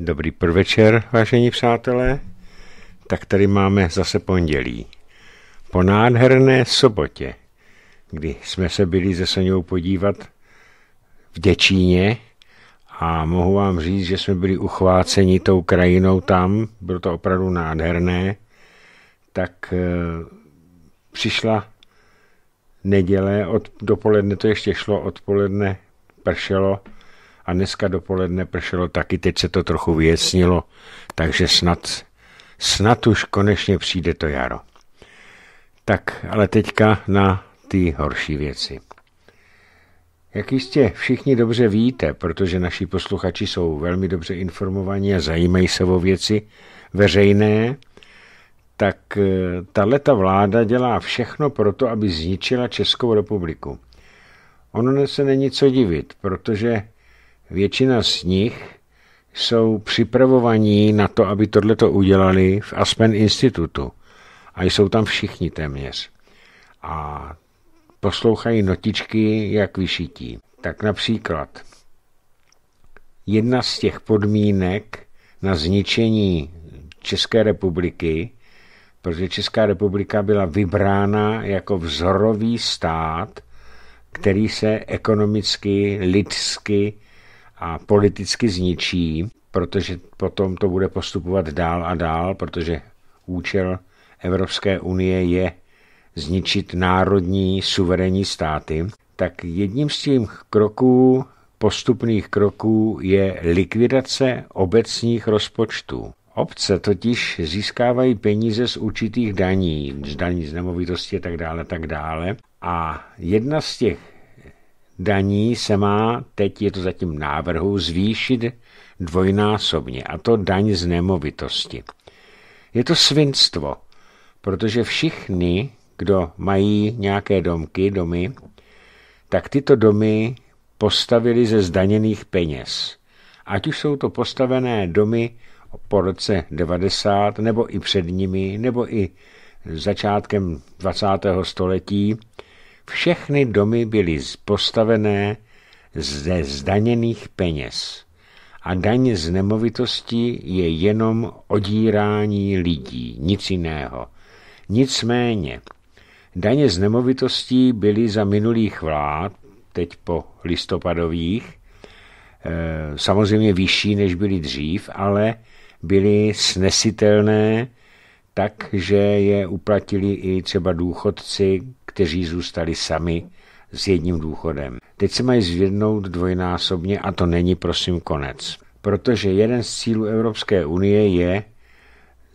Dobrý prvečer, vážení přátelé. Tak tady máme zase pondělí. Po nádherné sobotě, kdy jsme se byli se Soňou podívat v Děčíně a mohu vám říct, že jsme byli uchváceni tou krajinou tam, bylo to opravdu nádherné, tak e, přišla neděle, od, dopoledne to ještě šlo, odpoledne pršelo, a dneska dopoledne pršelo taky, teď se to trochu vyjasnilo, takže snad, snad už konečně přijde to jaro. Tak, ale teďka na ty horší věci. Jak jistě všichni dobře víte, protože naši posluchači jsou velmi dobře informovaní a zajímají se o věci veřejné, tak eh, tato vláda dělá všechno pro to, aby zničila Českou republiku. Ono se není co divit, protože Většina z nich jsou připravovaní na to, aby tohleto udělali v Aspen Institutu. A jsou tam všichni téměř. A poslouchají notičky, jak vyšití. Tak například jedna z těch podmínek na zničení České republiky, protože Česká republika byla vybrána jako vzorový stát, který se ekonomicky, lidsky a politicky zničí, protože potom to bude postupovat dál a dál, protože účel Evropské unie je zničit národní suverénní státy, tak jedním z těch kroků, postupných kroků, je likvidace obecních rozpočtů. Obce totiž získávají peníze z určitých daní, z daní z nemovitosti a tak dále, tak dále. A jedna z těch daní se má, teď je to zatím návrhu, zvýšit dvojnásobně, a to daň z nemovitosti. Je to svinstvo, protože všichni, kdo mají nějaké domky, domy, tak tyto domy postavili ze zdaněných peněz. Ať už jsou to postavené domy po roce 90, nebo i před nimi, nebo i začátkem 20. století, všechny domy byly postavené ze zdaněných peněz a daň z nemovitosti je jenom odírání lidí, nic jiného. Nicméně, daně z nemovitostí byly za minulých vlád, teď po listopadových, eh, samozřejmě vyšší, než byly dřív, ale byly snesitelné, takže je uplatili i třeba důchodci, kteří zůstali sami s jedním důchodem. Teď se mají zvědnout dvojnásobně a to není prosím konec. Protože jeden z cílů Evropské unie je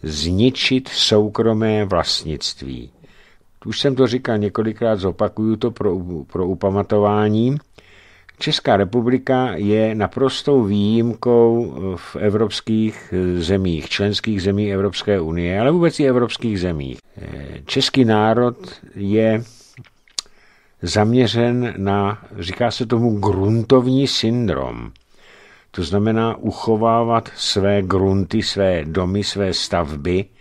zničit soukromé vlastnictví. Už jsem to říkal několikrát, zopakuju to pro, pro upamatování. Česká republika je naprostou výjimkou eh, v evropských eh, zemích, členských zemí Evropské unie, ale vůbec i evropských zemích. Eh, český národ je zaměřen na, říká se tomu, gruntovní syndrom. To znamená uchovávat své grunty, své domy, své stavby –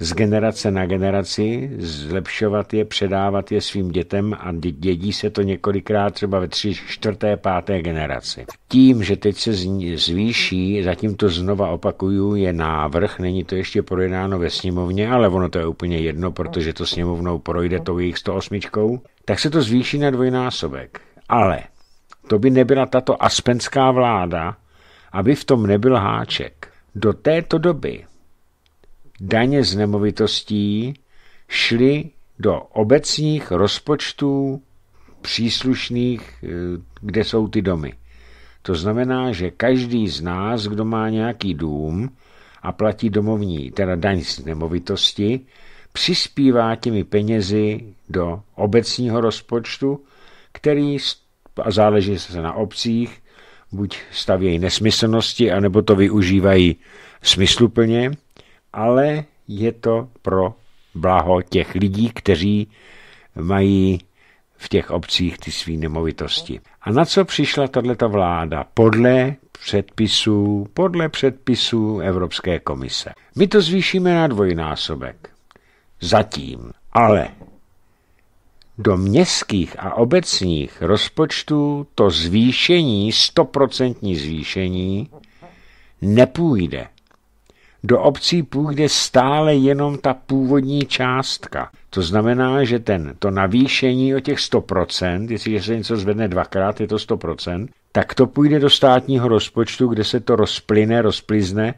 z generace na generaci, zlepšovat je, předávat je svým dětem a dědí se to několikrát třeba ve tři, čtvrté, páté generaci. Tím, že teď se zvýší, zatím to znova opakuju, je návrh, není to ještě projednáno ve sněmovně, ale ono to je úplně jedno, protože to sněmovnou projde tou jejich 108, tak se to zvýší na dvojnásobek. Ale to by nebyla tato aspenská vláda, aby v tom nebyl háček. Do této doby daně z nemovitostí šly do obecních rozpočtů příslušných, eh, kde jsou ty domy. To znamená, že každý z nás, kdo má nějaký dům a platí domovní, teda daň z nemovitosti, přispívá těmi penězi do obecního rozpočtu, který, a záleží se na obcích, buď stavějí nesmyslnosti, anebo to využívají smysluplně, ale je to pro blaho těch lidí, kteří mají v těch obcích ty své nemovitosti. A na co přišla tato vláda? Podle předpisů, podle předpisů Evropské komise. My to zvýšíme na dvojnásobek. Zatím. Ale do městských a obecních rozpočtů to zvýšení, stoprocentní zvýšení, nepůjde do obcí půjde stále jenom ta původní částka. To znamená, že ten, to navýšení o těch 100%, jestliže se něco zvedne dvakrát, je to 100%, tak to půjde do státního rozpočtu, kde se to rozplyne, rozplizne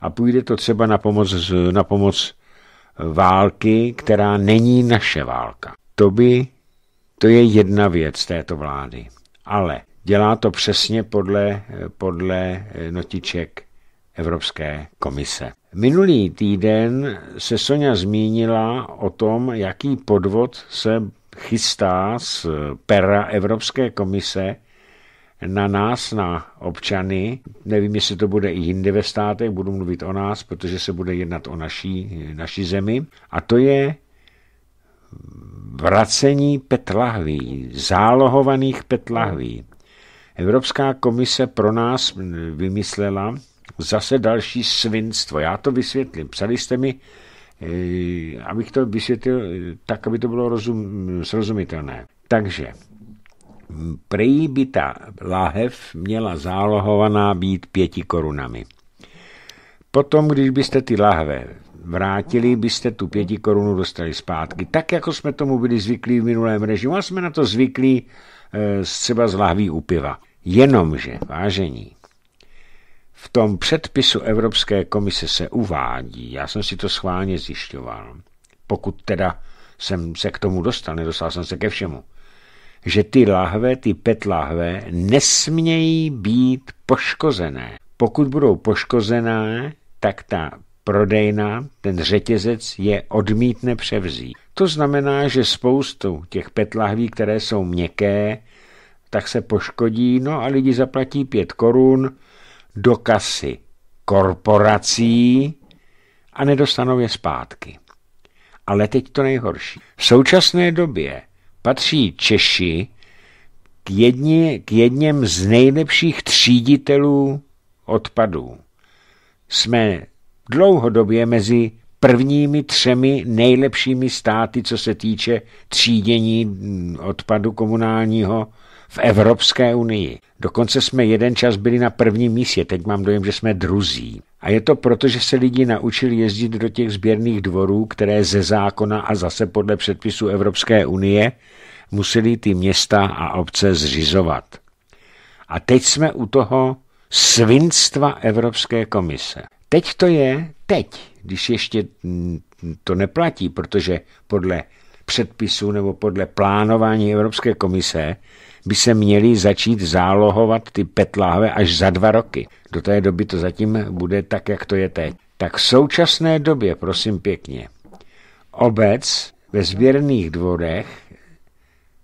a půjde to třeba na pomoc, na pomoc eh, války, která není naše válka. To by, to je jedna věc této vlády. Ale dělá to přesně podle, eh, podle eh, notiček Evropské komise. Minulý týden se Sonja zmínila o tom, jaký podvod se chystá z pera Evropské komise na nás, na občany. Nevím, jestli to bude i jinde ve státech, budu mluvit o nás, protože se bude jednat o naší, naší zemi. A to je vracení petlahví, zálohovaných petlahví. Evropská komise pro nás vymyslela Zase další svinstvo. Já to vysvětlím. Psali jste mi, eh, abych to vysvětlil eh, tak, aby to bylo rozum, srozumitelné. Takže prý by ta lahev měla zálohovaná být pěti korunami. Potom, když byste ty lahve vrátili, byste tu pěti korunu dostali zpátky. Tak, jako jsme tomu byli zvyklí v minulém režimu a jsme na to zvyklí eh, třeba z lahví u piva. Jenomže, vážení, v tom předpisu Evropské komise se uvádí, já jsem si to schválně zjišťoval, pokud teda jsem se k tomu dostal, nedostal jsem se ke všemu, že ty lahve, ty PET lahve, nesmějí být poškozené. Pokud budou poškozené, tak ta prodejna, ten řetězec je odmítne převzít. To znamená, že spoustu těch PET lahví, které jsou měkké, tak se poškodí, no a lidi zaplatí pět korun do kasy korporací a nedostanou je zpátky. Ale teď to nejhorší. V současné době patří Češi k, jedni, k jedním z nejlepších tříditelů odpadů. Jsme dlouhodobě mezi prvními třemi nejlepšími státy, co se týče třídění odpadu komunálního v Evropské unii. Dokonce jsme jeden čas byli na prvním místě, teď mám dojem, že jsme druzí. A je to proto, že se lidi naučili jezdit do těch sběrných dvorů, které ze zákona a zase podle předpisu Evropské unie museli ty města a obce zřizovat. A teď jsme u toho svinstva Evropské komise. Teď to je teď, když ještě to neplatí, protože podle předpisu nebo podle plánování Evropské komise by se měly začít zálohovat ty petláhve až za dva roky. Do té doby to zatím bude tak, jak to je teď. Tak v současné době, prosím pěkně, obec ve sběrných dvorech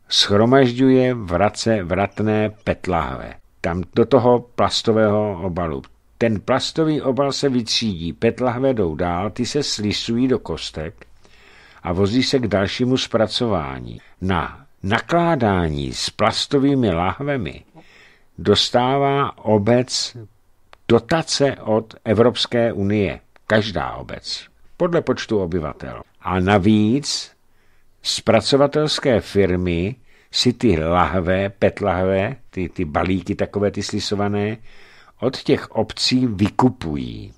schromažďuje vrace, vratné petláhve. Tam do toho plastového obalu. Ten plastový obal se vytřídí, Petláhve jdou dál, ty se slisují do kostek a vozí se k dalšímu zpracování. Na nakládání s plastovými lahvemi dostává obec dotace od Evropské unie. Každá obec. Podle počtu obyvatel. A navíc zpracovatelské firmy si ty lahve, petlahve, ty, ty balíky takové, ty slisované, od těch obcí vykupují.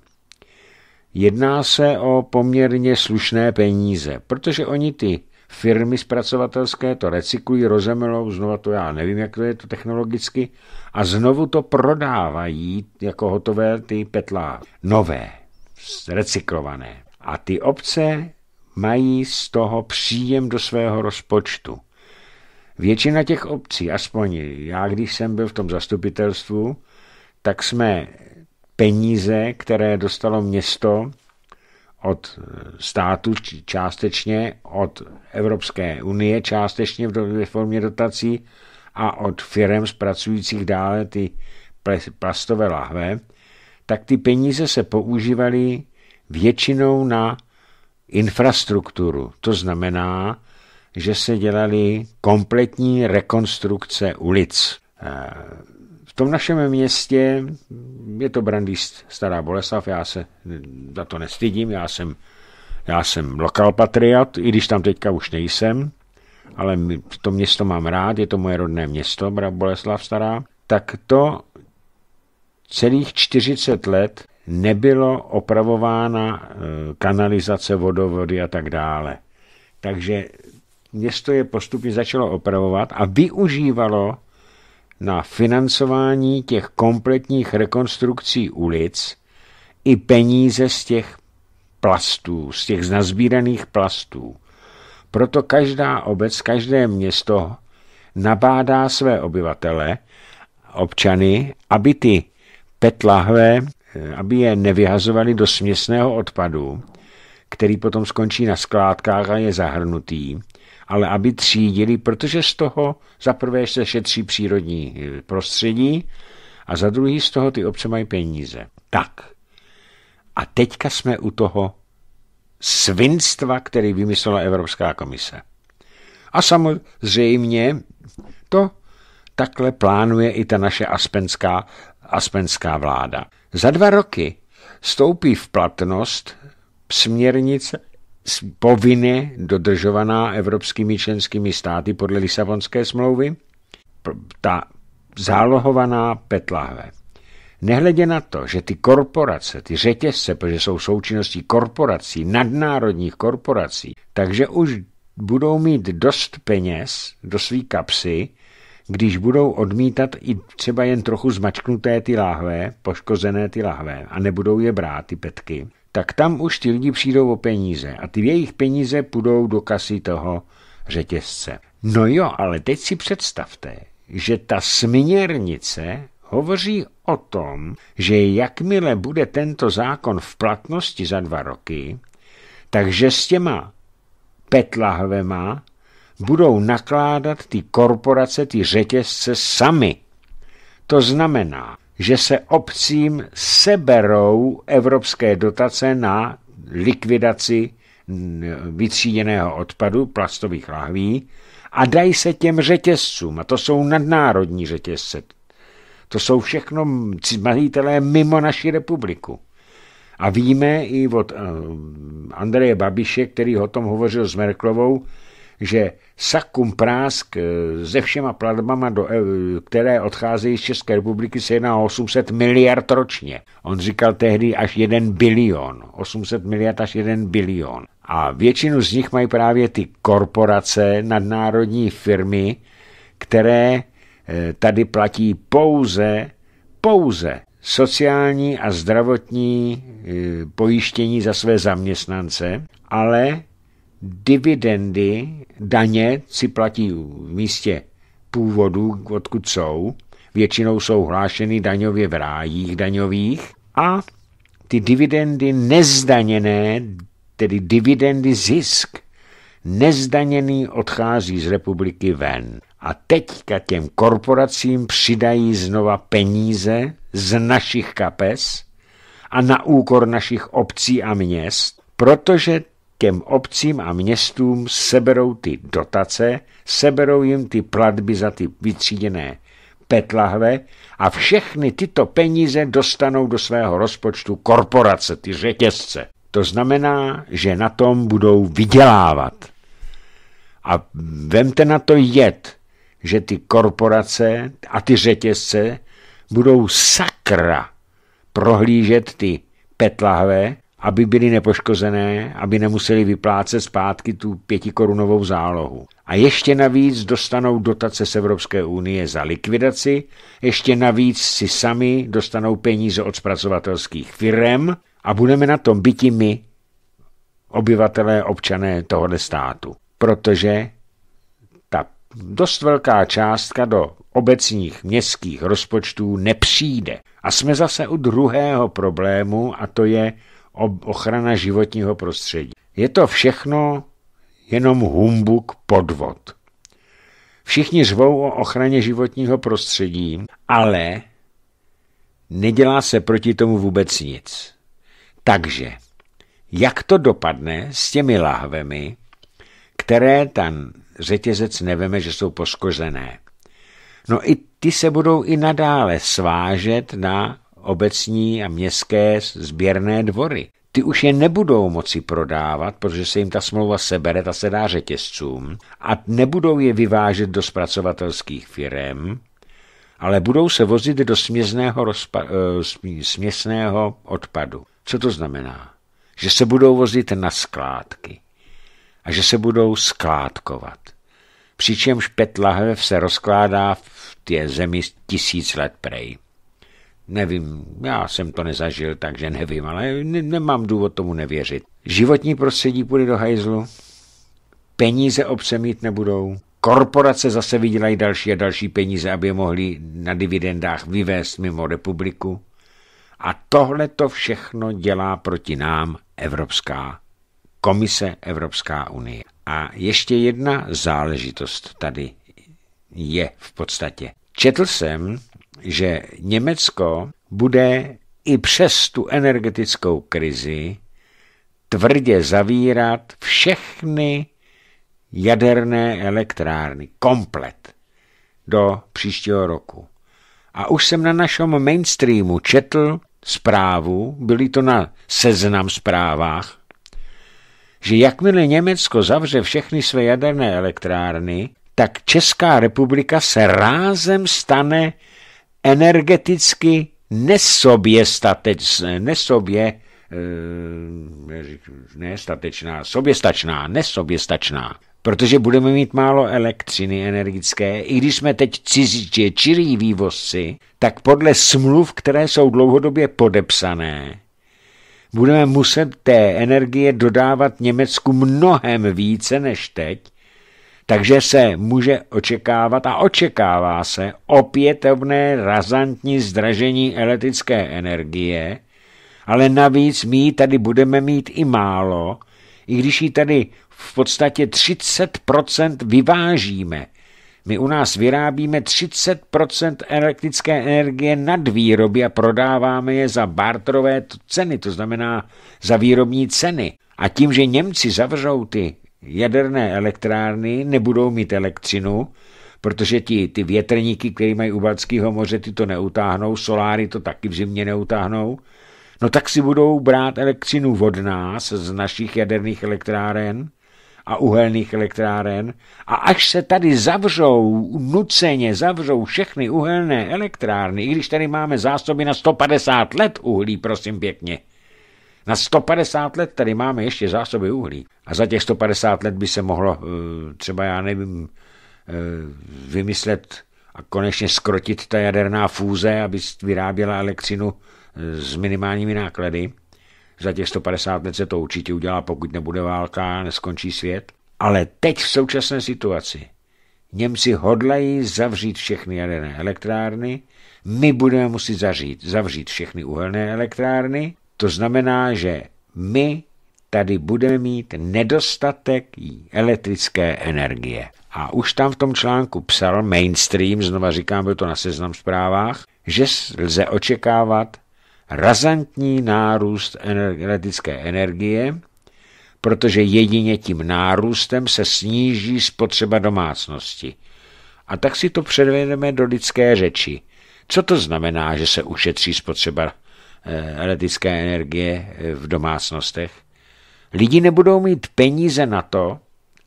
Jedná se o poměrně slušné peníze, protože oni ty Firmy zpracovatelské to recyklují, rozemelou, znovu to já nevím, jak to je to technologicky, a znovu to prodávají jako hotové ty petlá. Nové, recyklované. A ty obce mají z toho příjem do svého rozpočtu. Většina těch obcí, aspoň já, když jsem byl v tom zastupitelstvu, tak jsme peníze, které dostalo město od eh, státu částečně, od Evropské unie částečně v formě dotací a od firm zpracujících dále ty plastové lahve, tak ty peníze se používaly většinou na infrastrukturu. To znamená, že se dělaly kompletní rekonstrukce ulic eh, v tom našem městě je to brandy Stará Boleslav, já se za to nestydím, já jsem, já jsem lokal patriot, i když tam teďka už nejsem, ale to město mám rád, je to moje rodné město, Boleslav Stará, tak to celých 40 let nebylo opravována eh, kanalizace, vodovody a tak dále. Takže město je postupně začalo opravovat a využívalo na financování těch kompletních rekonstrukcí ulic i peníze z těch plastů, z těch nazbíraných plastů. Proto každá obec, každé město nabádá své obyvatele, občany, aby ty petlahve, eh, aby je nevyhazovali do směsného odpadu, který potom skončí na skládkách a je zahrnutý, ale aby třídili, protože z toho za prvé se šetří přírodní eh, prostředí a za druhý z toho ty obce mají peníze. Tak. A teďka jsme u toho svinstva, který vymyslela Evropská komise. A samozřejmě to takhle plánuje i ta naše aspenská, aspenská vláda. Za dva roky stoupí v platnost směrnice povinně dodržovaná evropskými členskými státy podle Lisabonské smlouvy, ta zálohovaná petlahve. Nehledě na to, že ty korporace, ty řetězce, protože jsou součinností korporací, nadnárodních korporací, takže už budou mít dost peněz do svý kapsy, když budou odmítat i třeba jen trochu zmačknuté ty lahve, poškozené ty lahve a nebudou je brát ty petky, tak tam už ti lidi přijdou o peníze a ty jejich peníze půjdou do kasy toho řetězce. No jo, ale teď si představte, že ta směrnice hovoří o tom, že jakmile bude tento zákon v platnosti za dva roky, takže s těma petlahvema budou nakládat ty korporace, ty řetězce sami. To znamená, že se obcím seberou evropské dotace na likvidaci vytříděného odpadu, plastových lahví, a dají se těm řetězcům, a to jsou nadnárodní řetězce. To jsou všechno majitelé mimo naši republiku. A víme i od eh, Andreje Babiše, který o tom hovořil s Merklovou, že sakum prásk eh, se všema platbama, do, eh, které odcházejí z České republiky, se jedná o 800 miliard ročně. On říkal tehdy až 1 bilion. 800 miliard až 1 bilion. A většinu z nich mají právě ty korporace, nadnárodní firmy, které eh, tady platí pouze, pouze sociální a zdravotní pojištění za své zaměstnance, ale dividendy, daně si platí v místě původu, odkud jsou. Většinou jsou hlášeny daňově v rájích daňových a ty dividendy nezdaněné, tedy dividendy zisk, nezdaněný odchází z republiky ven. A teďka těm korporacím přidají znova peníze z našich kapes a na úkor našich obcí a měst, protože těm obcím a městům seberou ty dotace, seberou jim ty platby za ty vytříděné petlahve a všechny tyto peníze dostanou do svého rozpočtu korporace, ty řetězce. To znamená, že na tom budou vydělávat. A vemte na to jed, že ty korporace a ty řetězce budou sakra prohlížet ty petlahve aby byly nepoškozené, aby nemuseli vyplácet zpátky tu pětikorunovou zálohu. A ještě navíc dostanou dotace z Evropské unie za likvidaci, ještě navíc si sami dostanou peníze od zpracovatelských firm a budeme na tom byti my, obyvatelé, občané tohoto státu. Protože ta dost velká částka do obecních městských rozpočtů nepřijde. A jsme zase u druhého problému a to je ochrana životního prostředí. Je to všechno jenom humbuk podvod. Všichni řvou o ochraně životního prostředí, ale nedělá se proti tomu vůbec nic. Takže, jak to dopadne s těmi lahvemi, které ten řetězec neveme, že jsou poškozené? No i ty se budou i nadále svážet na obecní a městské sběrné dvory. Ty už je nebudou moci prodávat, protože se jim ta smlouva sebere, ta se dá řetězcům, a nebudou je vyvážet do zpracovatelských firm, ale budou se vozit do směsného, rozpa- eh, směsného odpadu. Co to znamená? Že se budou vozit na skládky a že se budou skládkovat. Přičemž pet se rozkládá v té zemi tisíc let prej. Nevím, já jsem to nezažil, takže nevím, ale ne- nemám důvod tomu nevěřit. Životní prostředí půjde do hajzlu, peníze obce mít nebudou, korporace zase vydělají další a další peníze, aby je mohli na dividendách vyvést mimo republiku. A tohle to všechno dělá proti nám Evropská komise Evropská unie. A ještě jedna záležitost tady je v podstatě. Četl jsem, že Německo bude i přes tu energetickou krizi tvrdě zavírat všechny jaderné elektrárny, komplet, do příštího roku. A už jsem na našem mainstreamu četl zprávu, byly to na seznam zprávách, že jakmile Německo zavře všechny své jaderné elektrárny, tak Česká republika se rázem stane energeticky nesoběstatečné, nesobě, eh, statečná, soběstačná, nesoběstačná, protože budeme mít málo elektřiny energické. I když jsme teď cizí, čirý vývozci, tak podle smluv, které jsou dlouhodobě podepsané, budeme muset té energie dodávat Německu mnohem více než teď, takže se může očekávat a očekává se opětovné razantní zdražení elektrické energie, ale navíc my ji tady budeme mít i málo, i když ji tady v podstatě 30% vyvážíme. My u nás vyrábíme 30% elektrické energie nad výroby a prodáváme je za barterové ceny, to znamená za výrobní ceny. A tím, že Němci zavřou ty jaderné elektrárny nebudou mít elektřinu, protože ti, ty větrníky, které mají u Balckého moře, ty to neutáhnou, soláry to taky v zimě neutáhnou, no tak si budou brát elektřinu od nás, z našich jaderných elektráren a uhelných elektráren a až se tady zavřou, nuceně zavřou všechny uhelné elektrárny, i když tady máme zásoby na 150 let uhlí, prosím pěkně, na 150 let tady máme ještě zásoby uhlí. A za těch 150 let by se mohlo eh, třeba, já nevím, eh, vymyslet a konečně skrotit ta jaderná fúze, aby vyráběla elektřinu eh, s minimálními náklady. Za těch 150 let se to určitě udělá, pokud nebude válka a neskončí svět. Ale teď v současné situaci Němci hodlají zavřít všechny jaderné elektrárny, my budeme muset zavřít všechny uhelné elektrárny to znamená, že my tady budeme mít nedostatek elektrické energie. A už tam v tom článku psal mainstream, znova říkám, byl to na seznam zprávách, že lze očekávat razantní nárůst elektrické energie, protože jedině tím nárůstem se sníží spotřeba domácnosti. A tak si to předvedeme do lidské řeči. Co to znamená, že se ušetří spotřeba Eh, elektrické energie eh, v domácnostech. Lidi nebudou mít peníze na to,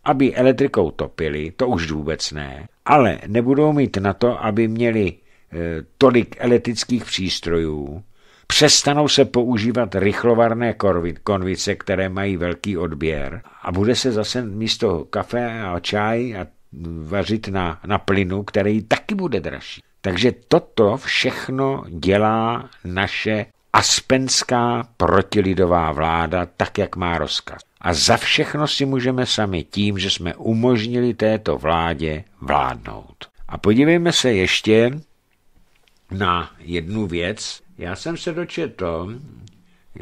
aby elektrikou topili, to už vůbec ne, ale nebudou mít na to, aby měli eh, tolik elektrických přístrojů, přestanou se používat rychlovarné konvice, které mají velký odběr a bude se zase místo kafe a čaj a mm, vařit na, na plynu, který taky bude dražší. Takže toto všechno dělá naše aspenská protilidová vláda tak, jak má rozkaz. A za všechno si můžeme sami tím, že jsme umožnili této vládě vládnout. A podívejme se ještě na jednu věc. Já jsem se dočetl,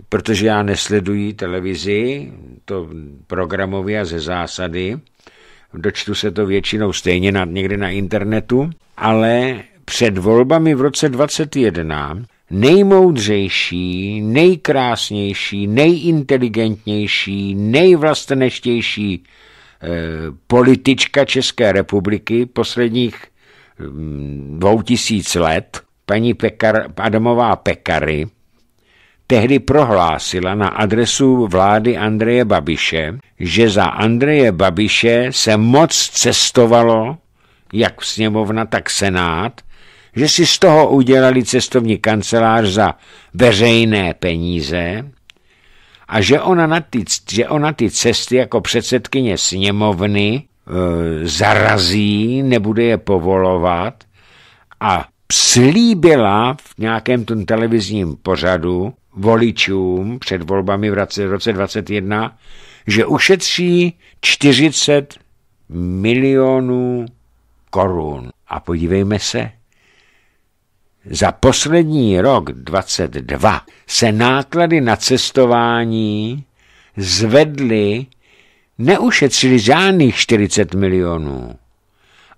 protože já nesleduji televizi, to programově a ze zásady, dočtu se to většinou stejně na, někde na internetu, ale před volbami v roce 2021 nejmoudřejší, nejkrásnější, nejinteligentnější, nejvlastenečtější eh, politička České republiky posledních hm, dvou tisíc let, paní Pekar, Adamová Pekary, tehdy prohlásila na adresu vlády Andreje Babiše, že za Andreje Babiše se moc cestovalo, jak sněmovna, tak senát, že si z toho udělali cestovní kancelář za veřejné peníze a že ona na ty, že ona ty cesty jako předsedkyně sněmovny e, zarazí, nebude je povolovat a slíbila v nějakém tom televizním pořadu voličům před volbami v roce 2021, že ušetří 40 milionů korun. A podívejme se, za poslední rok 22 se náklady na cestování zvedly, neušetřili žádných 40 milionů,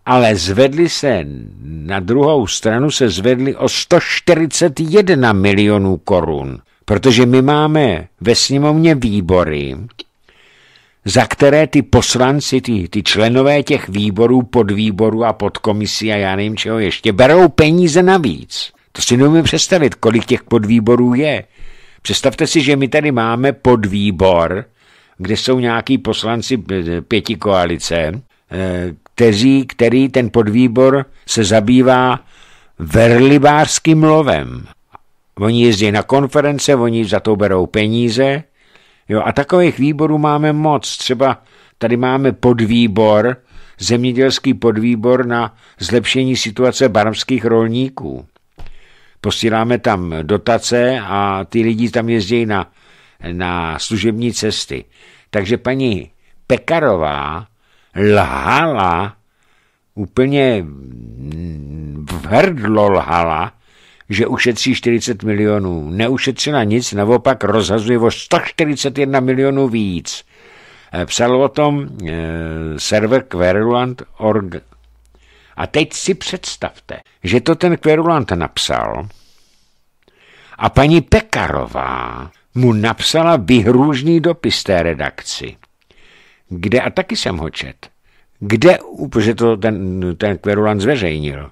ale zvedly se, na druhou stranu se zvedly o 141 milionů korun, protože my máme ve sněmovně výbory, za které ty poslanci, ty, ty členové těch výborů, podvýborů a podkomisí a já nevím čeho ještě, berou peníze navíc. To si neumím představit, kolik těch podvýborů je. Představte si, že my tady máme podvýbor, kde jsou nějaký poslanci pěti koalice, eh, kteří, který ten podvýbor se zabývá verlibářským lovem. Oni jezdí na konference, oni za to berou peníze, Jo, a takových výborů máme moc. Třeba tady máme podvýbor, zemědělský podvýbor na zlepšení situace barmských rolníků. Posíláme tam dotace a ty lidi tam jezdí na, na služební cesty. Takže paní Pekarová lhala, úplně v hrdlo lhala, že ušetří 40 milionů. Neušetřila nic, naopak rozhazuje o 141 milionů víc. Eh, psal o tom e, server Querulant.org. A teď si představte, že to ten Querulant napsal a paní Pekarová mu napsala vyhrůžný dopis té redakci, kde, a taky jsem ho čet, kde, protože to ten, ten Querulant zveřejnil,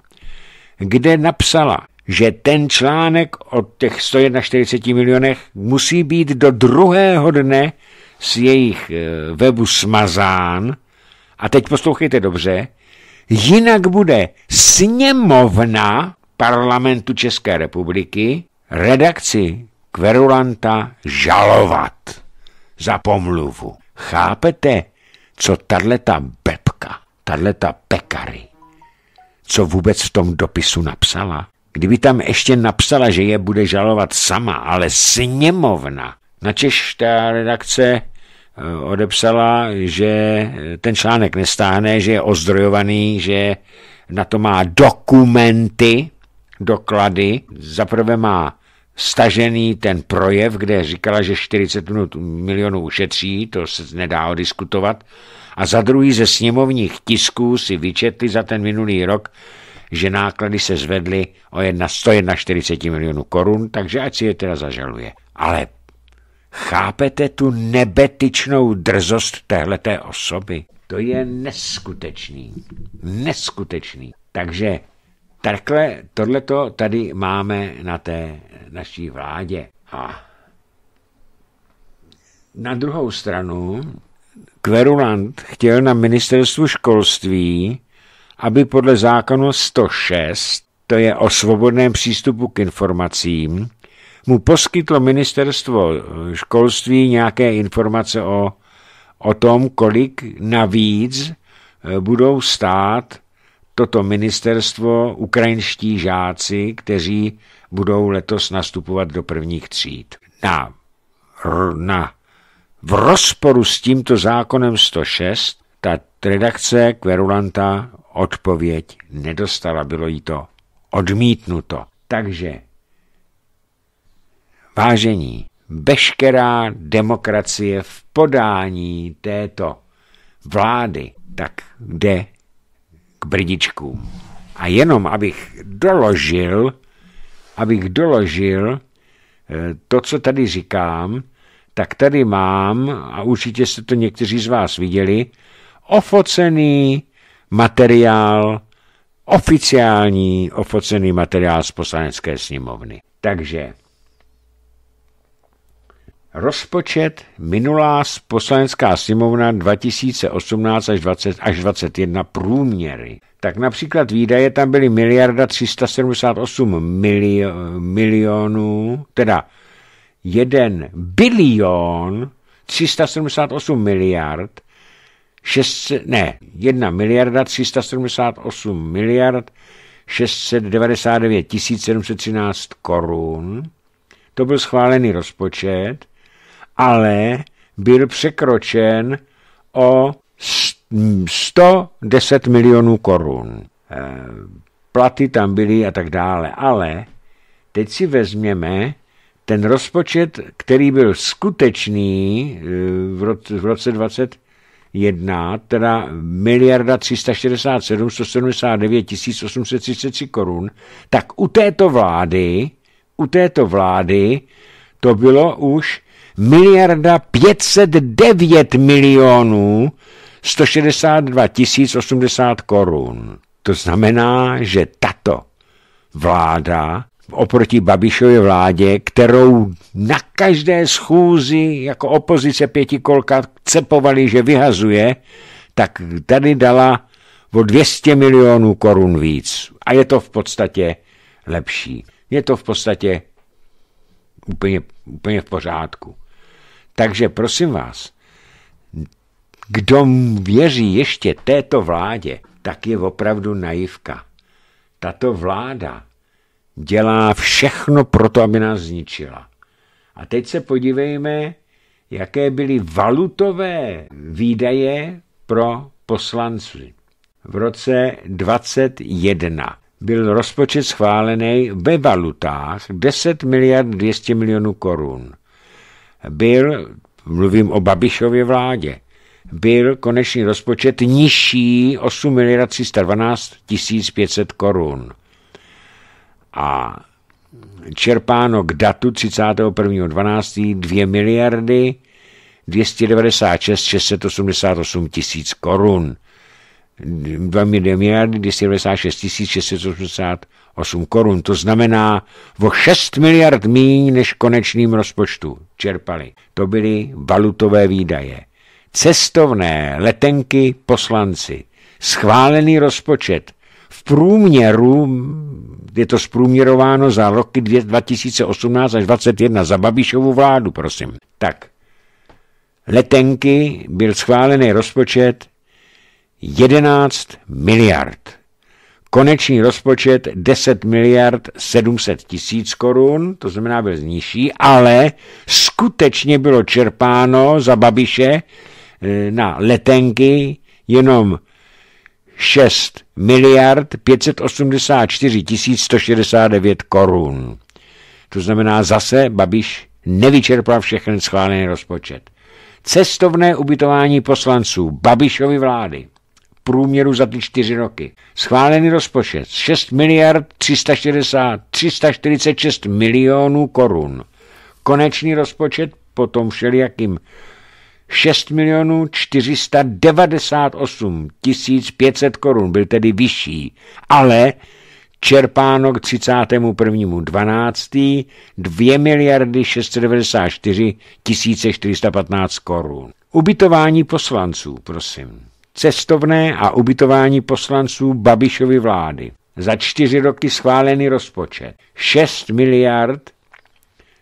kde napsala, že ten článek o těch 141 milionech musí být do druhého dne z jejich e, webu smazán, a teď poslouchejte dobře, jinak bude sněmovna parlamentu České republiky redakci Kverulanta žalovat za pomluvu. Chápete, co tato Bebka, tato Pekary, co vůbec v tom dopisu napsala? Kdyby tam ještě napsala, že je bude žalovat sama, ale sněmovna. Načež ta redakce eh, odepsala, že eh, ten článek nestáhne, že je ozdrojovaný, že na to má dokumenty, doklady. Zaprvé má stažený ten projev, kde říkala, že 40 minut milionů ušetří, to se nedá odiskutovat. A za druhý ze sněmovních tisků si vyčetli za ten minulý rok, že náklady se zvedly o 1, 141 milionů korun, takže ať si je teda zažaluje. Ale chápete tu nebetyčnou drzost téhleté osoby? To je neskutečný. Neskutečný. Takže takhle, tohleto tady máme na té naší vládě. A na druhou stranu, Kverulant chtěl na ministerstvu školství aby podle zákonu 106, to je o svobodném přístupu k informacím, mu poskytlo ministerstvo školství nějaké informace o, o tom, kolik navíc e, budou stát toto ministerstvo ukrajinští žáci, kteří budou letos nastupovat do prvních tříd. Na, na, v rozporu s tímto zákonem 106 ta redakce Kverulanta odpověď nedostala, bylo jí to odmítnuto. Takže, vážení, veškerá demokracie v podání této vlády, tak jde k brdičkům. A jenom abych doložil, abych doložil eh, to, co tady říkám, tak tady mám, a určitě jste to někteří z vás viděli, ofocený materiál, oficiální ofocený materiál z poslanecké sněmovny. Takže rozpočet minulá poslanecká sněmovna 2018 až, 20, až průměry. Tak například výdaje tam byly miliarda 378 milio, milionů, teda 1 bilion 378 miliard 6, ne, 1 miliarda 378 miliard 699 713 korun. To byl schválený rozpočet, ale byl překročen o 110 milionů korun. Eh, platy tam byly a tak dále. Ale teď si vezměme ten rozpočet, který byl skutečný eh, v roce 20 1, teda miliarda 367 179 833 korun, tak u této vlády, u této vlády to bylo už miliarda 509 milionů 162 080 korun. To znamená, že tato vláda oproti Babišově vládě, kterou na každé schůzi jako opozice pětikolka cepovali, že vyhazuje, tak tady dala o 200 milionů korun víc. A je to v podstatě lepší. Je to v podstatě úplně, úplně v pořádku. Takže prosím vás, kdo věří ještě této vládě, tak je opravdu naivka. Tato vláda dělá všechno pro to, aby nás zničila. A teď se podívejme, jaké byly valutové výdaje pro poslanců. V roce 2021 byl rozpočet schválený ve valutách 10 miliard 200 milionů korun. Byl, mluvím o Babišově vládě, byl konečný rozpočet nižší 8 miliard 312 500 korun a čerpáno k datu 31.12. 2 miliardy 296 688 tisíc korun. 2 miliardy 296 688 korun. To znamená o 6 miliard míň než konečným rozpočtu čerpali. To byly valutové výdaje. Cestovné, letenky, poslanci, schválený rozpočet v průměru, je to zprůměrováno za roky 2018 až 2021 za Babišovu vládu, prosím. Tak, letenky byl schválený rozpočet 11 miliard. Konečný rozpočet 10 miliard 700 tisíc korun, to znamená byl nižší, ale skutečně bylo čerpáno za Babiše eh, na letenky jenom 6 miliard 584 169 korun. To znamená zase Babiš nevyčerpal všechny schválený rozpočet. Cestovné ubytování poslanců Babišovy vlády průměru za ty čtyři roky. Schválený rozpočet 6 miliard 360, 346 milionů korun. Konečný rozpočet potom všelijakým 6 milionů 498 tisíc 500 korun, byl tedy vyšší, ale čerpáno k 31.12. 2 miliardy 694 tisíce 415 korun. Ubytování poslanců, prosím. Cestovné a ubytování poslanců Babišovy vlády. Za čtyři roky schválený rozpočet. 6 miliard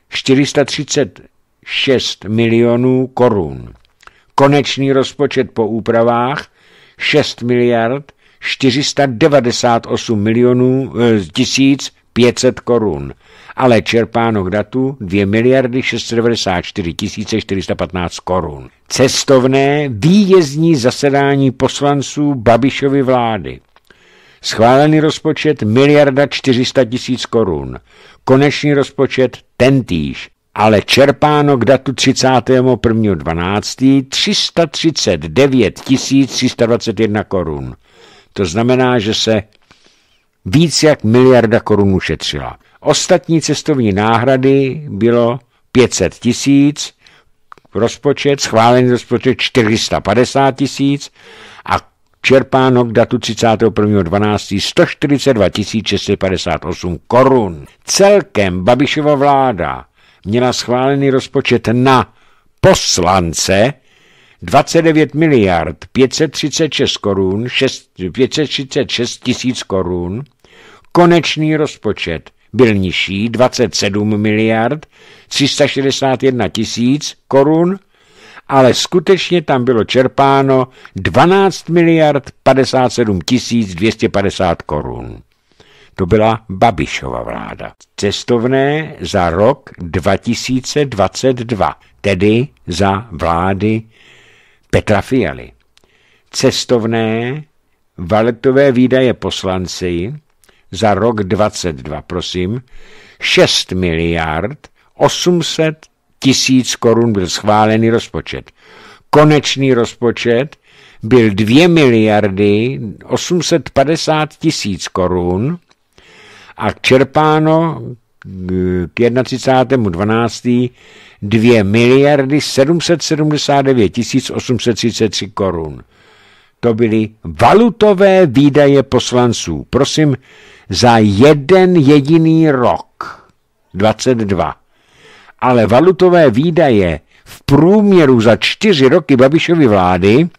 430 6 milionů korun. Konečný rozpočet po úpravách 6 miliard 498 milionů eh, tisíc 500 korun, ale čerpáno k datu 2 miliardy 694 415 korun. Cestovné výjezdní zasedání poslanců Babišovy vlády. Schválený rozpočet miliarda 400 tisíc korun. Konečný rozpočet tentýž ale čerpáno k datu 31.12. 339 321 korun. To znamená, že se víc jak miliarda korun ušetřila. Ostatní cestovní náhrady bylo 500 tisíc, rozpočet, schválený rozpočet 450 tisíc a čerpáno k datu 31.12. 142 658 korun. Celkem Babišova vláda měla schválený rozpočet na poslance 29 miliard 536 korun, 536 tisíc korun, konečný rozpočet byl nižší 27 miliard 361 tisíc korun, ale skutečně tam bylo čerpáno 12 miliard 57 tisíc 250 korun. To byla Babišova vláda. Cestovné za rok 2022, tedy za vlády Petra Fialy. Cestovné valetové výdaje poslanci za rok 22, prosím, 6 miliard 800 tisíc korun byl schválený rozpočet. Konečný rozpočet byl 2 miliardy 850 tisíc korun a čerpáno k 31.12. 2 miliardy 779 833 korun. To byly valutové výdaje poslanců. Prosím, za jeden jediný rok. 22. Ale valutové výdaje v průměru za čtyři roky Babišovy vlády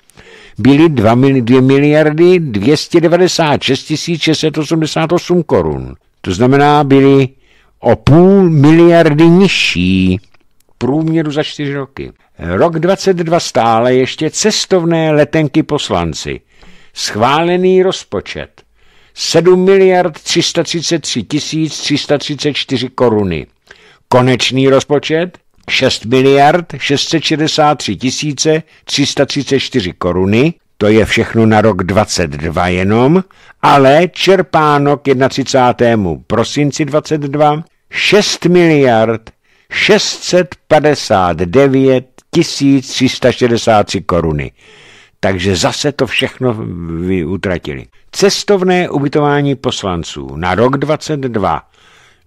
byly 2 miliardy 296 688 korun. To znamená, byly o půl miliardy nižší průměru za čtyři roky. Rok 22 stále ještě cestovné letenky poslanci. Schválený rozpočet 7 miliard 333 334 koruny. Konečný rozpočet 6 miliard 663 tisíce 334 koruny, to je všechno na rok 22 jenom, ale čerpáno k 31. prosinci 22 6 miliard 659 363 koruny. Takže zase to všechno utratili. Cestovné ubytování poslanců na rok 22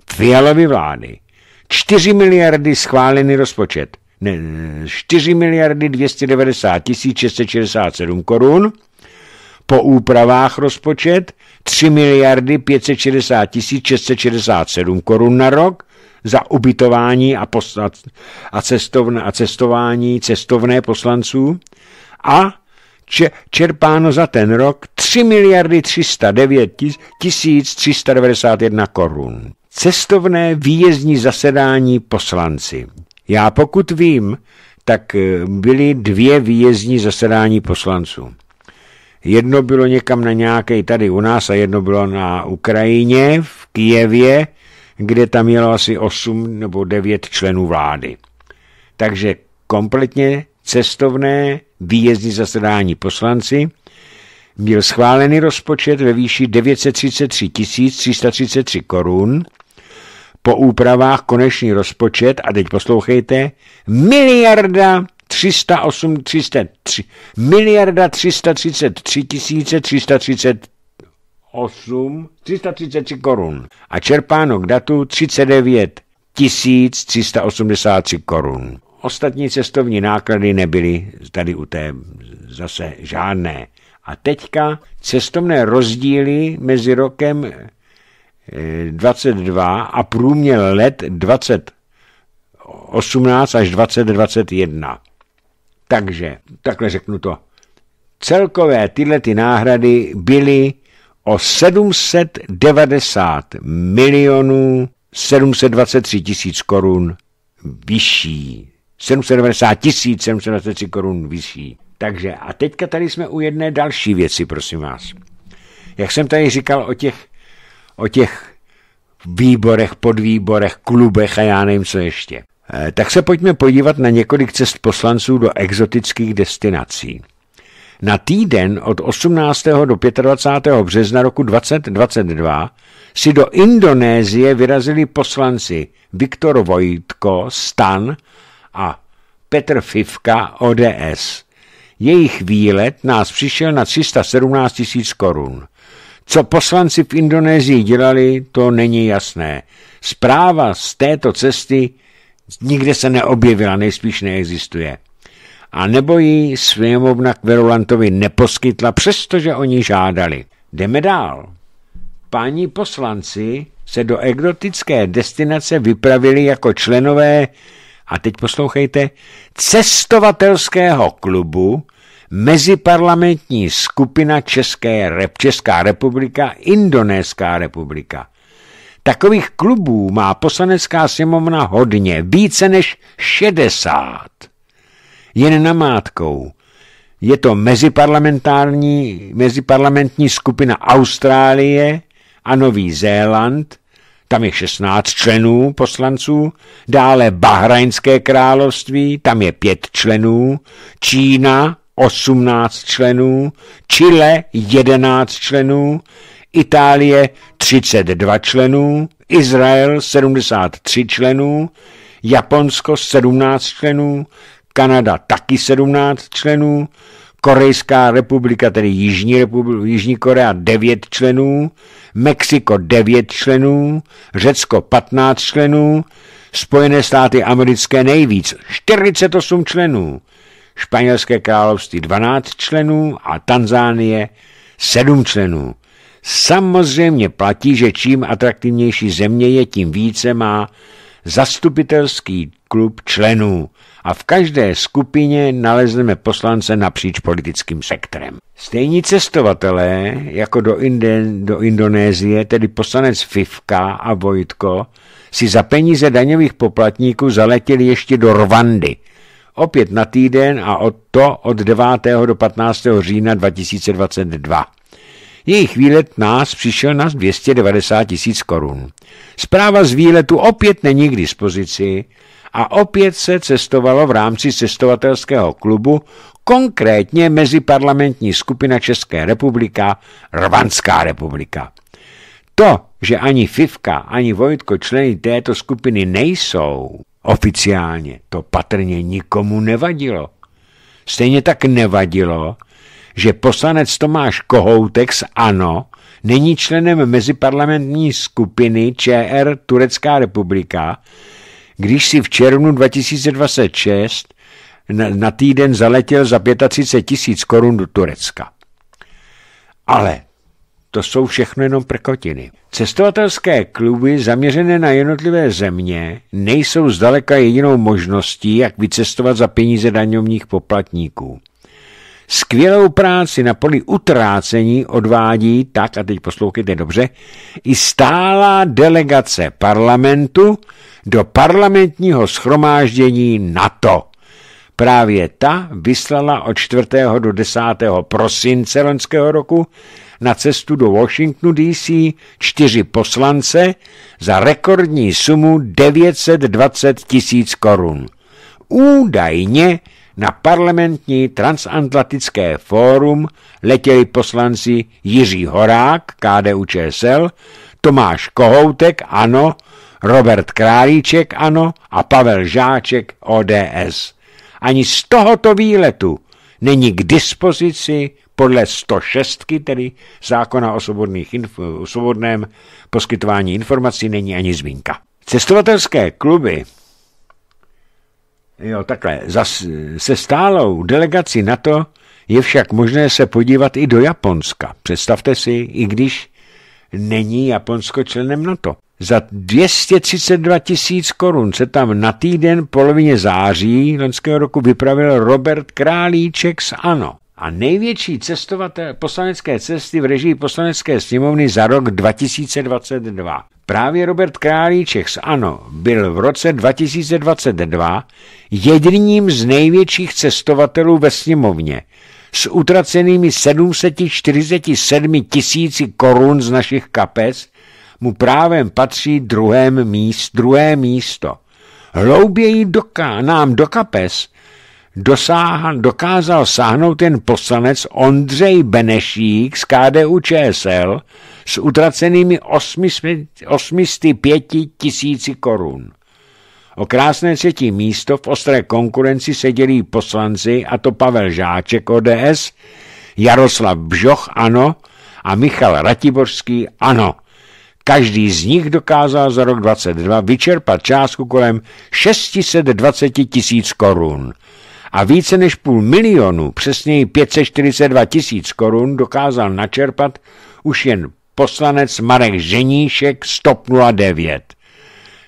Fialovy vlády 4 miliardy schválený rozpočet. Ne, 4 miliardy 290 667 korun, po úpravách rozpočet 3 miliardy 560 667 korun na rok za ubytování a, a, cestovn, a cestování cestovné poslanců a čerpáno za ten rok 3 miliardy 309 391 korun cestovné výjezdní zasedání poslanci. Já pokud vím, tak eh, byly dvě výjezdní zasedání poslanců. Jedno bylo někam na nějaké tady u nás a jedno bylo na Ukrajině, v Kijevě, kde tam mělo asi 8 nebo 9 členů vlády. Takže kompletně cestovné výjezdní zasedání poslanci Byl schválený rozpočet ve výši 933 333 korun, po úpravách konečný rozpočet, a teď poslouchejte, miliarda 308, 303, miliarda 333 tisíce 338, 333 korun a čerpáno k datu 39 383 korun. Ostatní cestovní náklady nebyly tady u té zase žádné. A teďka cestovné rozdíly mezi rokem 22 eh, a průměr let 20, 18 až 2021. Takže, takhle řeknu to. Celkové tyhle ty náhrady byly o 790 milionů 723 tisíc korun vyšší. 790 tisíc 723 korun vyšší. Takže a teďka tady jsme u jedné další věci, prosím vás. Jak jsem tady říkal o těch o těch výborech, podvýborech, klubech a já nevím co ještě. Eh, tak se pojďme podívat na několik cest poslanců do exotických destinací. Na týden od 18. do 25. března roku 2022 si do Indonésie vyrazili poslanci Viktor Vojtko, Stan a Petr Fivka, ODS. Jejich výlet nás přišel na 317 tisíc korun. Co poslanci v Indonésii dělali, to není jasné. Zpráva z této cesty nikde se neobjevila, nejspíš neexistuje. A nebo ji svěmovna k Verulantovi neposkytla, přestože oni žádali. Jdeme dál. Páni poslanci se do exotické destinace vypravili jako členové, a teď poslouchejte, cestovatelského klubu, Meziparlamentní skupina České rep, Česká republika, Indonéská republika. Takových klubů má poslanecká sněmovna hodně, více než 60. Jen namátkou. Je to meziparlamentární, meziparlamentní skupina Austrálie a Nový Zéland, tam je 16 členů poslanců, dále Bahrajnské království, tam je 5 členů, Čína, 18 členů, Chile 11 členů, Itálie 32 členů, Izrael 73 členů, Japonsko 17 členů, Kanada taky 17 členů, Korejská republika, tedy Jižní, republika, Jižní Korea 9 členů, Mexiko 9 členů, Řecko 15 členů, Spojené státy americké nejvíc 48 členů. Španělské království 12 členů a Tanzánie 7 členů. Samozřejmě platí, že čím atraktivnější země je, tím více má zastupitelský klub členů a v každé skupině nalezneme poslance napříč politickým sektorem. Stejní cestovatelé jako do, Indé, do Indonésie, tedy poslanec Fivka a Vojtko, si za peníze daňových poplatníků zaletěli ještě do Rwandy – opět na týden a od to od 9. do 15. října 2022. Jejich výlet nás přišel na 290 tisíc korun. Zpráva z výletu opět není k dispozici a opět se cestovalo v rámci cestovatelského klubu, konkrétně mezi parlamentní skupina České republika, Rvanská republika. To, že ani Fivka, ani Vojtko členy této skupiny nejsou, oficiálně to patrně nikomu nevadilo. Stejně tak nevadilo, že poslanec Tomáš Kohoutek z ANO není členem meziparlamentní skupiny ČR Turecká republika, když si v červnu 2026 na, týden zaletěl za 35 tisíc korun do Turecka. Ale to jsou všechno jenom prkotiny. Cestovatelské kluby zaměřené na jednotlivé země nejsou zdaleka jedinou možností, jak vycestovat za peníze daňovních poplatníků. Skvělou práci na poli utrácení odvádí, tak a teď poslouchejte dobře, i stálá delegace parlamentu do parlamentního schromáždění NATO. Právě ta vyslala od 4. do 10. prosince loňského roku na cestu do Washingtonu DC čtyři poslance za rekordní sumu 920 tisíc korun. Údajně na parlamentní transatlantické fórum letěli poslanci Jiří Horák, KDU ČSL, Tomáš Kohoutek, ANO, Robert Králíček, ANO a Pavel Žáček, ODS. Ani z tohoto výletu není k dispozici podle 106, tedy zákona o, svobodných, o svobodném poskytování informací, není ani zmínka. Cestovatelské kluby jo, takhle, zas, se stálou delegací to, je však možné se podívat i do Japonska. Představte si, i když není Japonsko členem NATO. Za 232 tisíc korun se tam na týden polovině září loňského roku vypravil Robert Králíček z ANO a největší cestovatel poslanecké cesty v režii poslanecké sněmovny za rok 2022. Právě Robert Králíček z ANO byl v roce 2022 jedním z největších cestovatelů ve sněmovně s utracenými 747 tisíci korun z našich kapes mu právem patří druhém míst, druhé místo. Hlouběji do, nám do kapes dosáhl, dokázal sáhnout jen poslanec Ondřej Benešík z KDU ČSL s utracenými 805 tisíci korun. O krásné třetí místo v ostré konkurenci se dělí poslanci, a to Pavel Žáček ODS, Jaroslav Bžoch ANO a Michal Ratiborský ANO. Každý z nich dokázal za rok 22 vyčerpat částku kolem 620 tisíc korun a více než půl milionu, přesněji 542 tisíc korun, dokázal načerpat už jen poslanec Marek Ženíšek z TOP 09.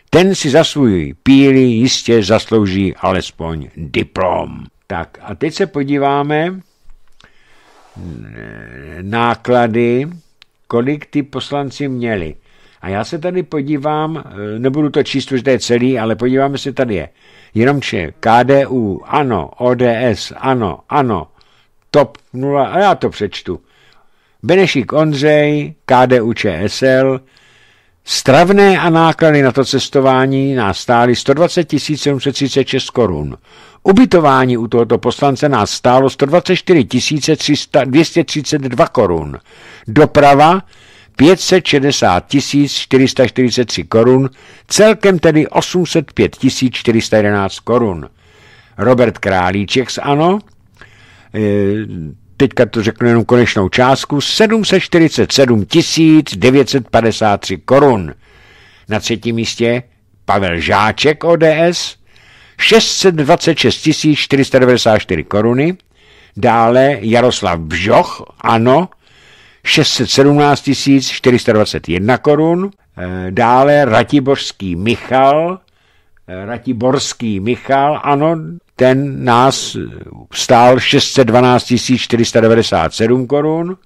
Ten si za svůj píli jistě zaslouží alespoň diplom. Tak a teď se podíváme eh, náklady, kolik ty poslanci měli. A já se tady podívám, eh, nebudu to číst, už to je celý, ale podíváme se, tady je Jenomže KDU, ano, ODS, ano, ano, TOP 0, a já to přečtu. Benešík Ondřej, KDU ČSL, Stravné a náklady na to cestování nás stály 120 736 korun. Ubytování u tohoto poslance nás stálo 124 300, 232 korun. Doprava 560 443 korun, celkem tedy 805 411 korun. Robert Králíček z ANO, eh, teďka to řeknu jenom konečnou částku, 747 953 korun. Na třetím místě Pavel Žáček ODS, 626 494 koruny, dále Jaroslav Bžoch, ANO, 617 421 korun, eh, dále Ratiborský Michal, eh, Ratiborský Michal, ano, ten nás stál 612 497 korun,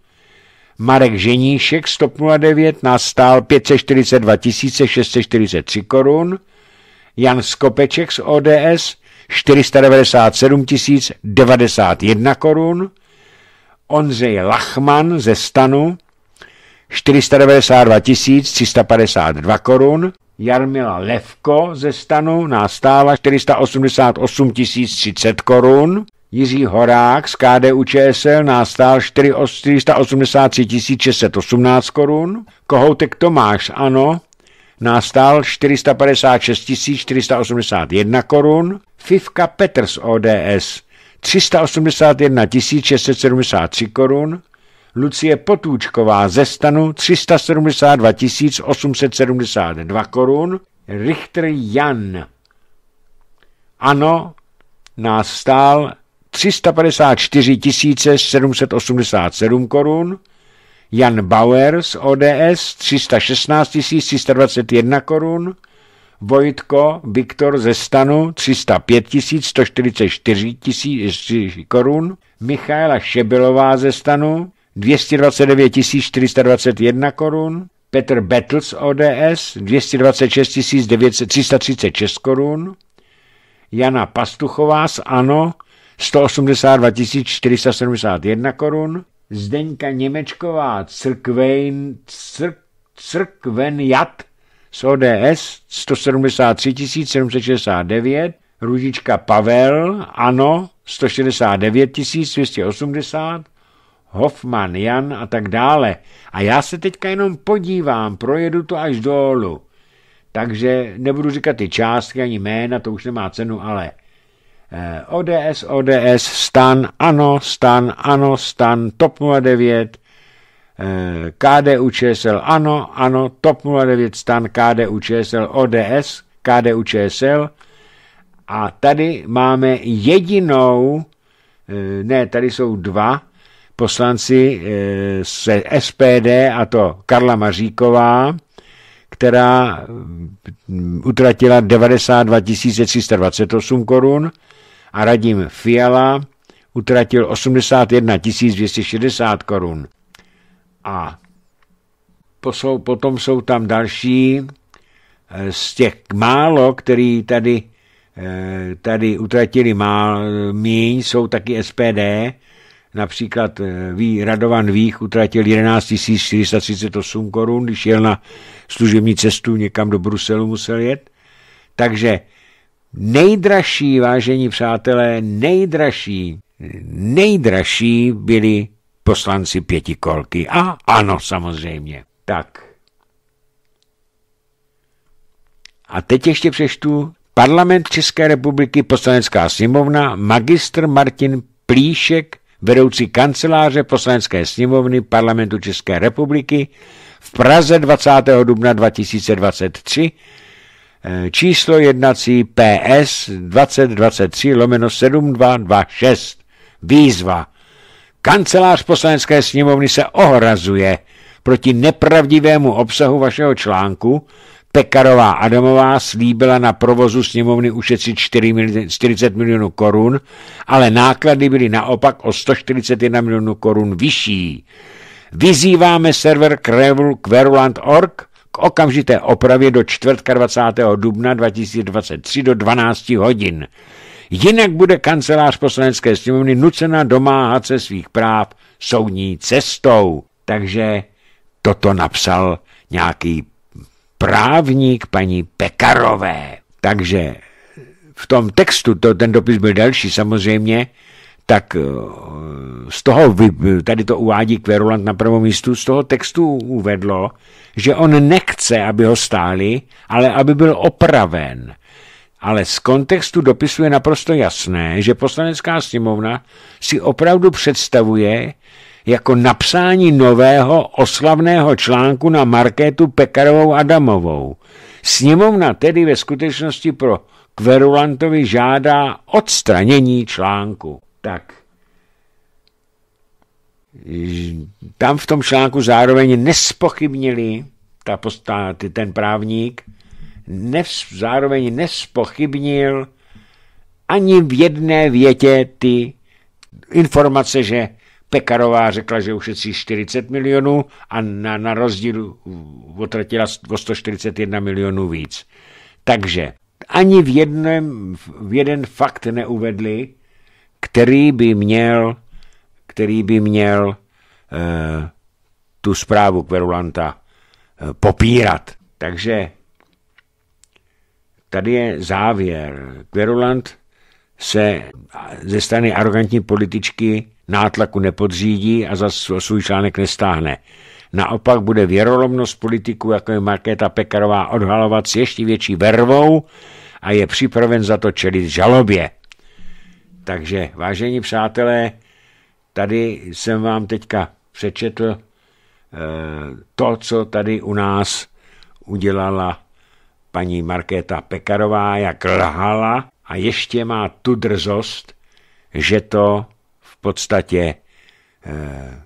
Marek Ženíšek 109 nás stál 542 643 korun, Jan Skopeček z ODS 497 091 korun, Ondřej Lachman ze stanu 492 352 korun, Jarmila Levko ze stanu nás 488 030 korun, Jiří Horák z KDU ČSL nástál 483 618 korun, Kohoutek Tomáš ANO nástál 456 481 korun, Fivka Petr z ODS 381 673 korun, Lucie Potůčková ze stanu 372 872 korun, Richter Jan. Ano, nás stál 354 787 korun, Jan Bauer z ODS 316 321 korun, Vojtko Viktor ze stanu 305 144 000 korun, Michaela Šebelová ze stanu 229 421 korun, Petr Betl ODS 226 336 korun, Jana Pastuchová z ANO 182 471 korun, Zdeňka Němečková Crkvenjat z ODS 173 769, Růžička Pavel, ANO 169 280, Hoffman Jan a tak dále. A já se teďka jenom podívám, projedu to až dolů. Takže nebudu říkat ty částky ani jména, to už nemá cenu, ale eh, ODS, ODS, stan, ano, stan, ano, stan, TOP 09, Eh, KDU ČSL ano, ano, TOP 09 stan KDU ČSL ODS, KDU ČSL a tady máme jedinou, eh, ne, tady jsou dva poslanci se eh, SPD a to Karla Maříková, která mm, utratila 92 328 korun a Radim Fiala utratil 81 260 korun. A posou, potom jsou tam další eh, z těch málo, který tady, eh, tady utratili má, míň, jsou taky SPD, například eh, ví, Radovan Vých utratil 11 438 korun, když jel na služební cestu někam do Bruselu musel jet. Takže nejdražší, vážení přátelé, nejdražší, nejdražší byly poslanci pětikolky. A ano, samozřejmě. Tak. A teď ještě přeštu. Parlament České republiky, poslanecká sněmovna, magistr Martin Plíšek, vedoucí kanceláře poslanecké sněmovny parlamentu České republiky v Praze 20. dubna 2023, eh, číslo jednací PS 2023 lomeno 7226. Výzva Kancelář poslanecké sněmovny se ohrazuje proti nepravdivému obsahu vašeho článku. Pekarová Adamová slíbila na provozu sněmovny ušetřit 40 milionů korun, ale náklady byly naopak o 141 milionů korun vyšší. Vyzýváme server kverulant.org k okamžité opravě do čtvrtka 20. dubna 2023 do 12 hodin. Jinak bude kancelář poslanecké sněmovny nucena domáhat se svých práv soudní cestou. Takže toto napsal nějaký právník paní Pekarové. Takže v tom textu, to, ten dopis byl delší samozřejmě, tak eh, z toho, tady to uvádí Kverulant na prvom místu, z toho textu uvedlo, že on nechce, aby ho stáli, ale aby byl opraven ale z kontextu dopisu je naprosto jasné, že poslanecká sněmovna si opravdu představuje jako napsání nového oslavného článku na Markétu Pekarovou Adamovou. Sněmovna tedy ve skutečnosti pro kverulantovi žádá odstranění článku. Tak. Tam v tom článku zároveň nespochybnili ta posta, ten právník nevz, zároveň nespochybnil ani v jedné větě ty informace, že Pekarová řekla, že ušetří 40 milionů a na, na rozdíl otratila o 141 milionů víc. Takže ani v, jednem, v jeden fakt neuvedli, který by měl, který by měl eh, tu zprávu Kverulanta eh, popírat. Takže Tady je závěr. Kverulant se ze strany arrogantní političky nátlaku nepodřídí a za svůj článek nestáhne. Naopak bude věrolomnost politiků, jako je Markéta Pekarová, odhalovat s ještě větší vervou a je připraven za to čelit žalobě. Takže, vážení přátelé, tady jsem vám teďka přečetl eh, to, co tady u nás udělala paní Markéta Pekarová, jak lhala a ještě má tu drzost, že to v podstatě eh,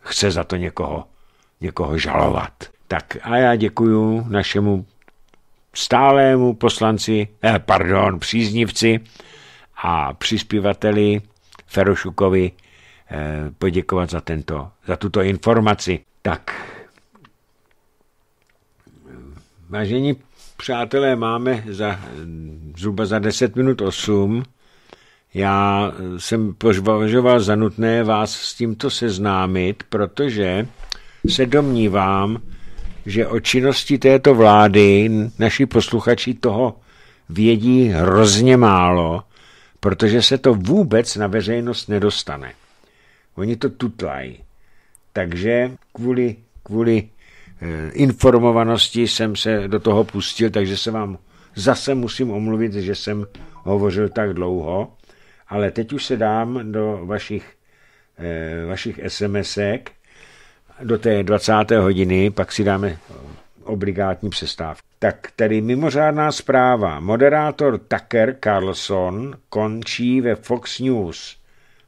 chce za to někoho, někoho žalovat. Tak a já děkuju našemu stálému poslanci, eh, pardon, příznivci a přispívateli Ferošukovi eh, poděkovat za, tento, za tuto informaci. Tak, vážení přátelé, máme za, zhruba za 10 minut 8. Já jsem považoval za nutné vás s tímto seznámit, protože se domnívám, že o činnosti této vlády naši posluchači toho vědí hrozně málo, protože se to vůbec na veřejnost nedostane. Oni to tutlají. Takže kvůli, kvůli Eh, informovanosti jsem se do toho pustil, takže se vám zase musím omluvit, že jsem hovořil tak dlouho, ale teď už se dám do vašich, eh, vašich SMSek do té 20. hodiny, pak si dáme obligátní přestávku. Tak tady mimořádná zpráva. Moderátor Tucker Carlson končí ve Fox News,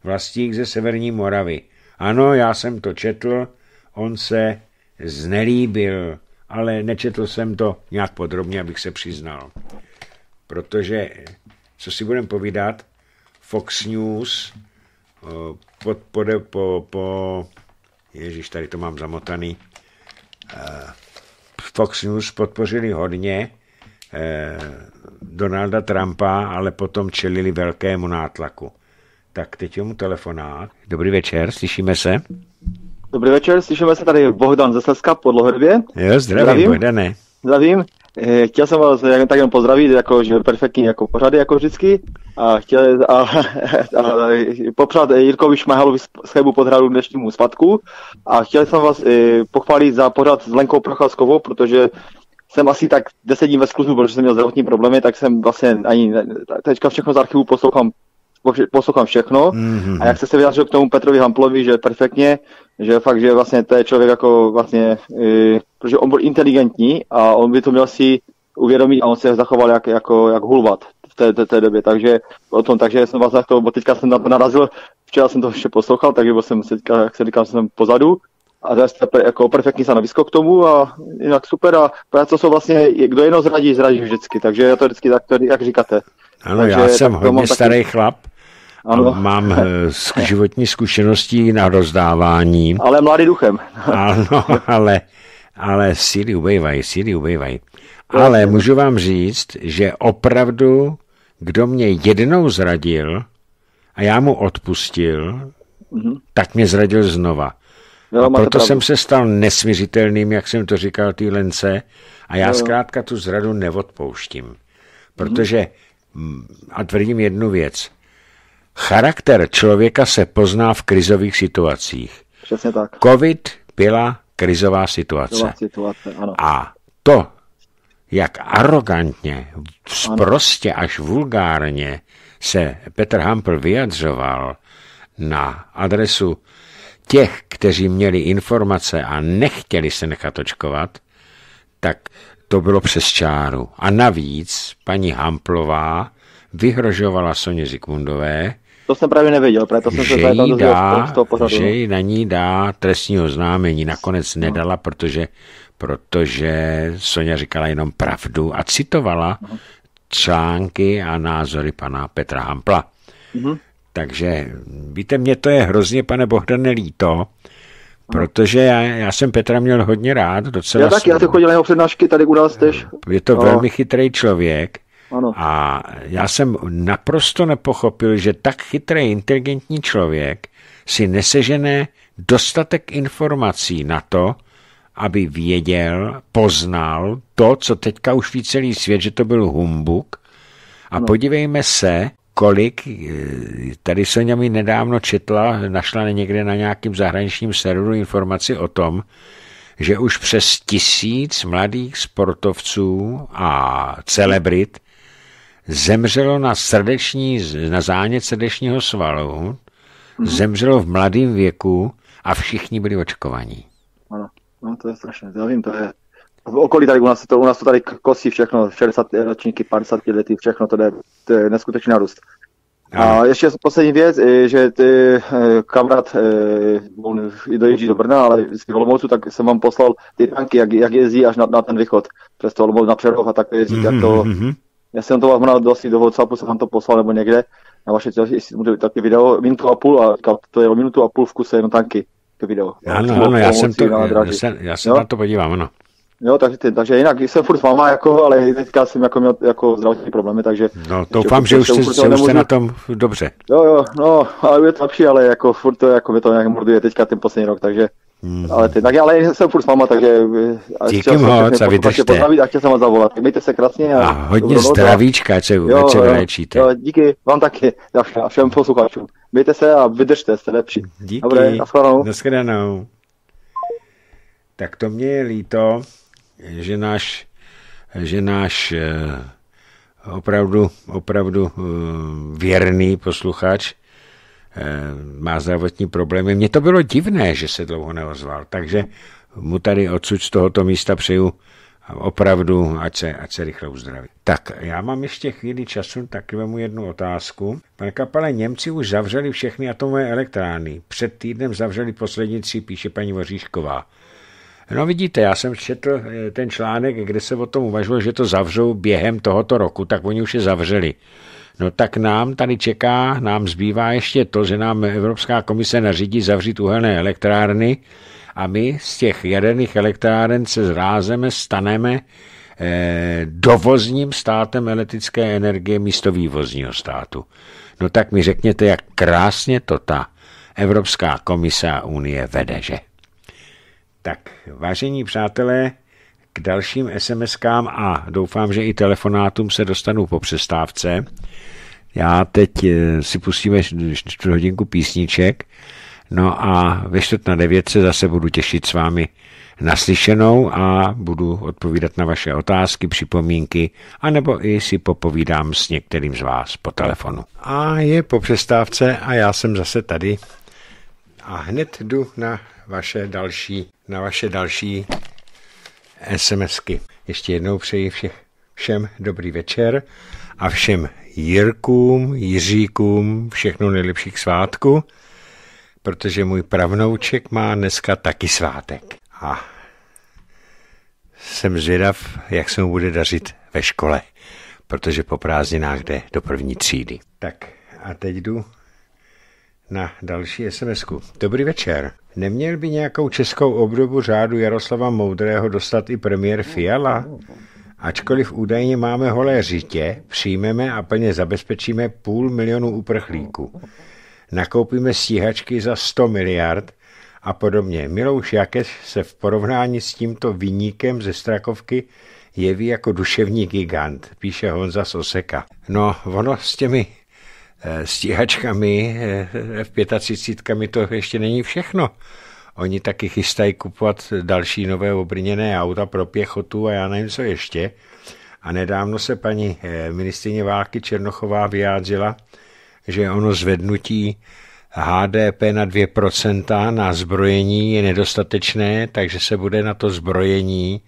vlastník ze Severní Moravy. Ano, já jsem to četl, on se znelíbil, ale nečetl jsem to nějak podrobně, abych se přiznal. Protože, co si budeme povídat, Fox News eh, pod, pod, po, po, ježíš, tady to mám zamotaný, eh, Fox News podpořili hodně eh, Donalda Trumpa, ale potom čelili velkému nátlaku. Tak teď mu telefonát. Dobrý večer, slyšíme se. Dobrý večer, slyšíme se tady Bohdan ze Sleska po dlouhodobě. Jo, zdravím, zdravím. Bohdane. Zdravím. Eh, chtěl jsem vás tak jenom pozdravit, jako, že perfektní jako pořady, jako vždycky. A chtěl a, a, a popřát Jirkovi Šmahalovi z Chebu podhradu dnešnímu svatku. A chtěl jsem vás i eh, pochválit za pořad s Lenkou Procházkovou, protože jsem asi tak deset dní ve skluzu, protože jsem měl zdravotní problémy, tak jsem vlastně ani teďka všechno z archivu poslouchám poslouchám všechno. Mm-hmm. A jak jste se vyjádřil k tomu Petrovi Hamplovi, že perfektně, že fakt, že vlastně to je člověk jako vlastně, e, protože on byl inteligentní a on by to měl si uvědomit a on se zachoval jak, jako, jak hulvat v té, té, té době, takže o tom, takže jsem vás to, teďka jsem narazil, včera jsem to ještě poslouchal, takže byl jsem teďka, jak se říkám, jsem pozadu, a to je jako perfektní stanovisko k tomu a jinak super a právě co jsou vlastně, kdo jenom zradí, zradí vždycky, takže já to vždycky tak, jak říkáte. Ano, takže já jsem hodně starý taky... chlap ano. Mám eh, z životní zkušenosti na rozdávání. Ale mladý duchem. ano, ale, ale síly ubejvají, síly ubejvají. Ale můžu vám říct, že opravdu, kdo mě jednou zradil a já mu odpustil, mm-hmm. tak mě zradil znova. Jo, a proto pravdu. jsem se stal nesměřitelným, jak jsem to říkal, té lence. A já jo, jo. zkrátka tu zradu neodpouštím. Mhm. Protože, mm, a tvrdím jednu věc, Charakter člověka se pozná v krizových situacích. Přesně tak. COVID byla krizová situace. Byla situace ano. A to, jak arrogantně, prostě až vulgárně se Petr Hampel vyjadřoval na adresu těch, kteří měli informace a nechtěli se nechat očkovat, tak to bylo přes čáru. A navíc paní Hamplová vyhrožovala Soně Zikmundové, to jsem právě nevěděl, proto jsem že se jí dá, z toho pořadu. Že ji na ní dá trestní oznámení, nakonec no. nedala, protože, protože Sonja říkala jenom pravdu a citovala no. články a názory pana Petra Hampla. No. Takže víte, mě to je hrozně, pane Bohdane, líto, Protože já, já jsem Petra měl hodně rád, docela. Já taky, já jsem chodil na jeho přednášky tady u nás tež. Je to no. velmi chytrý člověk ano. A já jsem naprosto nepochopil, že tak chytrý, inteligentní člověk si nesežené dostatek informací na to, aby věděl, poznal to, co teďka už ví celý svět, že to byl humbuk. A no. podívejme se, kolik, eh, tady Sonja mi nedávno četla, našla někde na nějakým zahraničním serveru informaci o tom, že už přes tisíc mladých sportovců a celebrit zemřelo na, srdeční, na zánět srdečního svalu, mm-hmm. zemřelo v mladém věku a všichni byli očkovaní. Ano, no, to je strašné, já vím, to je v okolí tady u nás, to, u nás to tady kosí všechno, 60 ročníky, 50 lety, všechno, to je, to je neskutečný růst. A ještě poslední věc, že ty eh, kamarád, eh, on dojíždí do Brna, ale z Olomoucu, tak jsem vám poslal ty tanky, jak, jak jezdí až na, na ten východ, přes to Olomouc na Přerov a tak jezdí, mm-hmm. jak to mhm, mhm, mhm já jsem to vám na vlastně do WhatsAppu, jsem vám to poslal nebo někde, na vaše jestli můžete taky video, minutu a půl a říkal, to je minutu a půl v kuse jenom tanky, to video. Ano, ano, já jsem to, já, jsem, já se na to podívám, ano. Jo, takže, ty, takže jinak jsem furt s váma, jako, ale teďka jsem jako měl jako zdravotní problémy, takže... No, doufám, že už jste, se, už jste na tom dobře. Jo, jo, no, ale je to lepší, ale jako furt to, jako mě to nějak morduje teďka ten poslední rok, takže Mm-hmm. Ale, ty, tak, ale jsem furt s váma, takže... Eh, díky moc a vydržte. a chtěl jsem vás zavolat. Mějte se krásně. A, a hodně zdravíčka, co? se, jo, Jo, díky vám taky a všem, posluchačům. Mějte se a vydržte, jste lepší. Díky. Dobré, naschledanou. naschledanou. Tak to mě je líto, že náš, že náš eh, opravdu, opravdu eh, věrný posluchač Eh, má zdravotní problémy. Mně to bylo divné, že se dlouho neozval, takže mu tady odsud z tohoto místa přeju opravdu, ať se, ať se rychle uzdraví. Tak, já mám ještě chvíli času, tak vemu jednu otázku. Pane Kapale, Němci už zavřeli všechny atomové elektrárny. Před týdnem zavřeli poslední tři, píše paní Voříšková. No vidíte, já jsem četl eh, ten článek, kde se o tom uvažilo, že to zavřou během tohoto roku, tak oni už je zavřeli. No tak nám tady čeká, nám zbývá ještě to, že nám Evropská komise nařídí zavřít uhelné elektrárny a my z těch jaderných elektráren se zrázeme, staneme eh, dovozním státem elektrické energie místo vývozního státu. No tak mi řekněte, jak krásně to ta Evropská komise a Unie vede, že? Tak, vážení přátelé, k dalším SMSkám a doufám, že i telefonátům se dostanu po přestávce. Já teď eh, si pustíme čtvrt hodinku písniček, no a ve čtvrt na devět se zase budu těšit s vámi naslyšenou a budu odpovídat na vaše otázky, připomínky, anebo i si popovídám s některým z vás po telefonu. A je po přestávce a já jsem zase tady a hned jdu na vaše další, na vaše další SMSky. Ještě jednou přeji všech, všem dobrý večer a všem Jirkům, Jiříkům všechno nejlepší k svátku, protože můj pravnouček má dneska taky svátek. A jsem zvědav, jak se mu bude dařit ve škole, protože po prázdninách jde do první třídy. Tak a teď jdu na další sms -ku. Dobrý večer. Neměl by nějakou českou obdobu řádu Jaroslava Moudrého dostat i premiér Fiala? Ačkoliv údajně máme holé řitě, přijmeme a plně zabezpečíme půl milionu uprchlíků. Nakoupíme stíhačky za 100 miliard a podobně. Milouš Jakeš se v porovnání s tímto vyníkem ze Strakovky jeví jako duševní gigant, píše Honza Soseka. No, ono s těmi Eh, stíhačkami, F-35 eh, to ještě není všechno. Oni taky chystají kupovat další nové obrněné auta pro pěchotu a já nevím, co ještě. A nedávno se paní eh, ministrině války Černochová vyjádřila, že ono zvednutí HDP na 2% na zbrojení je nedostatečné, takže se bude na to zbrojení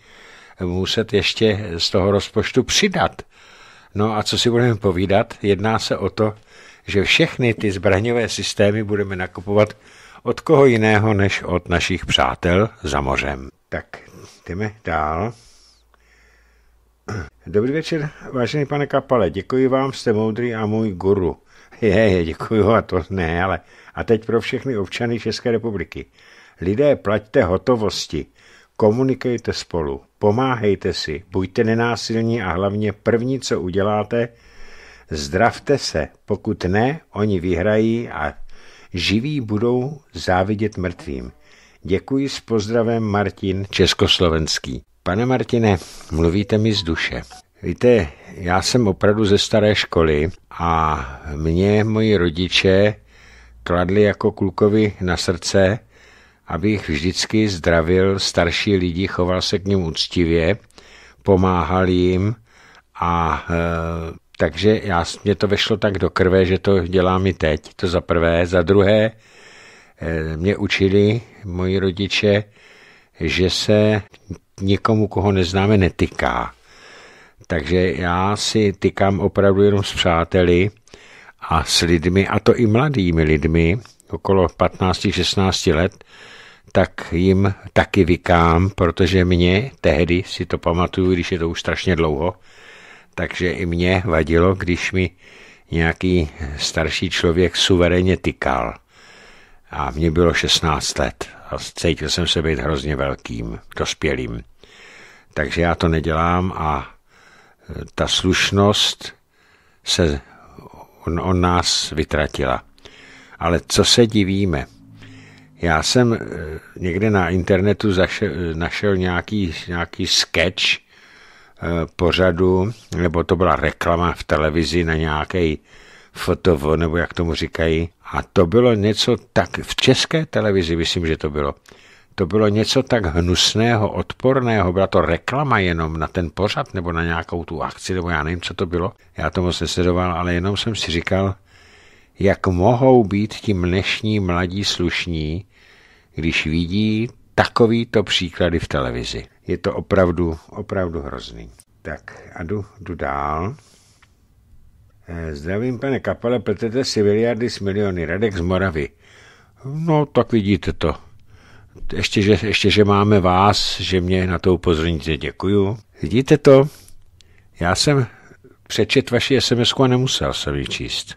muset ještě z toho rozpočtu přidat. No a co si budeme povídat, jedná se o to, že všechny ty zbraňové systémy budeme nakupovat od koho jiného než od našich přátel za mořem. Tak jdeme dál. Dobrý večer, vážený pane Kapale, děkuji vám, jste moudrý a můj guru. Je, je, děkuji, a to ne, ale a teď pro všechny občany České republiky. Lidé, plaťte hotovosti, komunikujte spolu, pomáhejte si, buďte nenásilní a hlavně první, co uděláte, Zdravte se, pokud ne, oni vyhrají a živí budou závidět mrtvým. Děkuji s pozdravem Martin Československý. Pane Martine, mluvíte mi z duše. Víte, já jsem opravdu ze staré školy a mě moji rodiče kladli jako klukovi na srdce, abych vždycky zdravil starší lidi, choval se k ním úctivě, pomáhal jim a e, takže já, mě to vešlo tak do krve, že to dělám i teď. To za prvé. Za druhé, eh, mě učili moji rodiče, že se nikomu, koho neznáme, netyká. Takže já si tykám opravdu jenom s přáteli a s lidmi, a to i mladými lidmi, okolo 15-16 let, tak jim taky vykám, protože mě tehdy, si to pamatuju, když je to už strašně dlouho, takže i mě vadilo, když mi nějaký starší člověk suverénně tykal. A mně bylo 16 let a cítil jsem se být hrozně velkým, dospělým. Takže já to nedělám a e, ta slušnost se on, on nás vytratila. Ale co se divíme? Já jsem e, někde na internetu zašel, našel nějaký, nějaký sketch Eh, pořadu, nebo to byla reklama v televizi na nějaký fotovo, nebo jak tomu říkají. A to bylo něco tak, v české televizi myslím, že to bylo, to bylo něco tak hnusného, odporného, byla to reklama jenom na ten pořad nebo na nějakou tu akci, nebo já nevím, co to bylo. Já to moc nesledoval, ale jenom jsem si říkal, jak mohou být ti dnešní mladí slušní, když vidí takovýto příklady v televizi. Je to opravdu, opravdu hrozný. Tak a jdu, jdu dál. Eh, zdravím, pane Kapele, pletete si miliardy s miliony. Radek z Moravy. No, tak vidíte to. Ještě že, ještě, že máme vás, že mě na to upozorníte, děkuju. Vidíte to? Já jsem přečet vaši sms a nemusel jsem ji číst.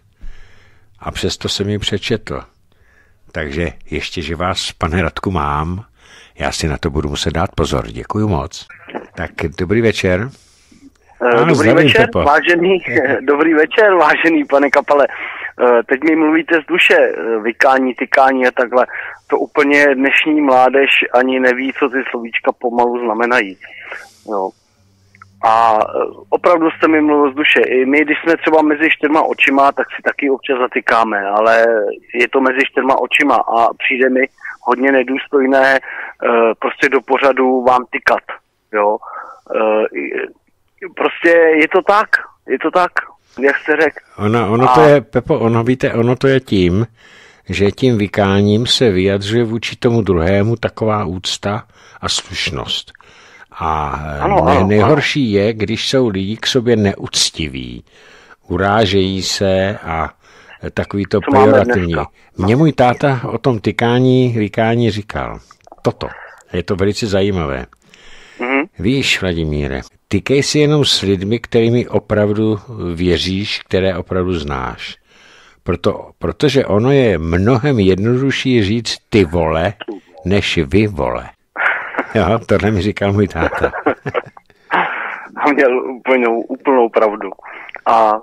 A přesto jsem ji přečetl. Takže ještě, že vás, pane Radku, mám, já si na to budu muset dát pozor. Děkuji moc. Tak dobrý večer. Eh, ano, dobrý večer, vážený, dobrý večer, vážený pane Kapale. Eh, teď mi mluvíte z duše, eh, vykání, tykání a takhle. To úplně dnešní mládež ani neví, co ty slovíčka pomalu znamenají. Jo. No. A e, opravdu jste mi mluvil z duše. I my, když jsme třeba mezi čtyřma očima, tak si taky občas zatykáme, ale je to mezi čtyřma očima a přijde mi hodně nedůstojné e, prostě do pořadu vám tykat. Jo? E, prostě je to tak, je to tak, jak jste řekl. Ono, ono a... to je, Pepo, ono víte, ono to je tím, že tím vykáním se vyjadřuje vůči tomu druhému taková úcta a slušnost. A ano, ano, nejhorší ano. je, když jsou lidi k sobě neuctiví, urážejí se a takový to Co pejorativní. Mně můj táta o tom tykání, vykání říkal toto. Je to velice zajímavé. Mm-hmm. Víš, Vladimíre, tykej si jenom s lidmi, kterými opravdu věříš, které opravdu znáš. Proto, protože ono je mnohem jednodušší říct ty vole, než vy vole jo, tohle mi říkal můj táta. a měl úplnou, úplnou pravdu. A uh,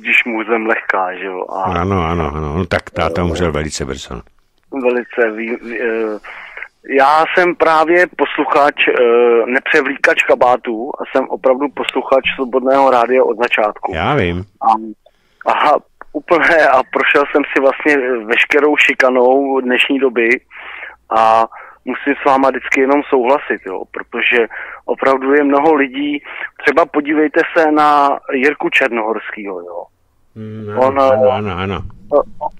když mu zem lehká, že jo. A, ano, ano, ano. No, tak táta e, umřel velice brzo. Velice. Vý, vý, uh, e, já jsem právě posluchač, uh, nepřevlíkač kabátů a jsem opravdu posluchač Svobodného rádia od začátku. Já vím. A, a úplně, a prošel jsem si vlastně veškerou šikanou dnešní doby a musím s váma vždycky jenom souhlasit, jo, protože opravdu je mnoho lidí, třeba podívejte se na Jirku Černohorskýho, jo. No, on, ano, eh, ano, ano.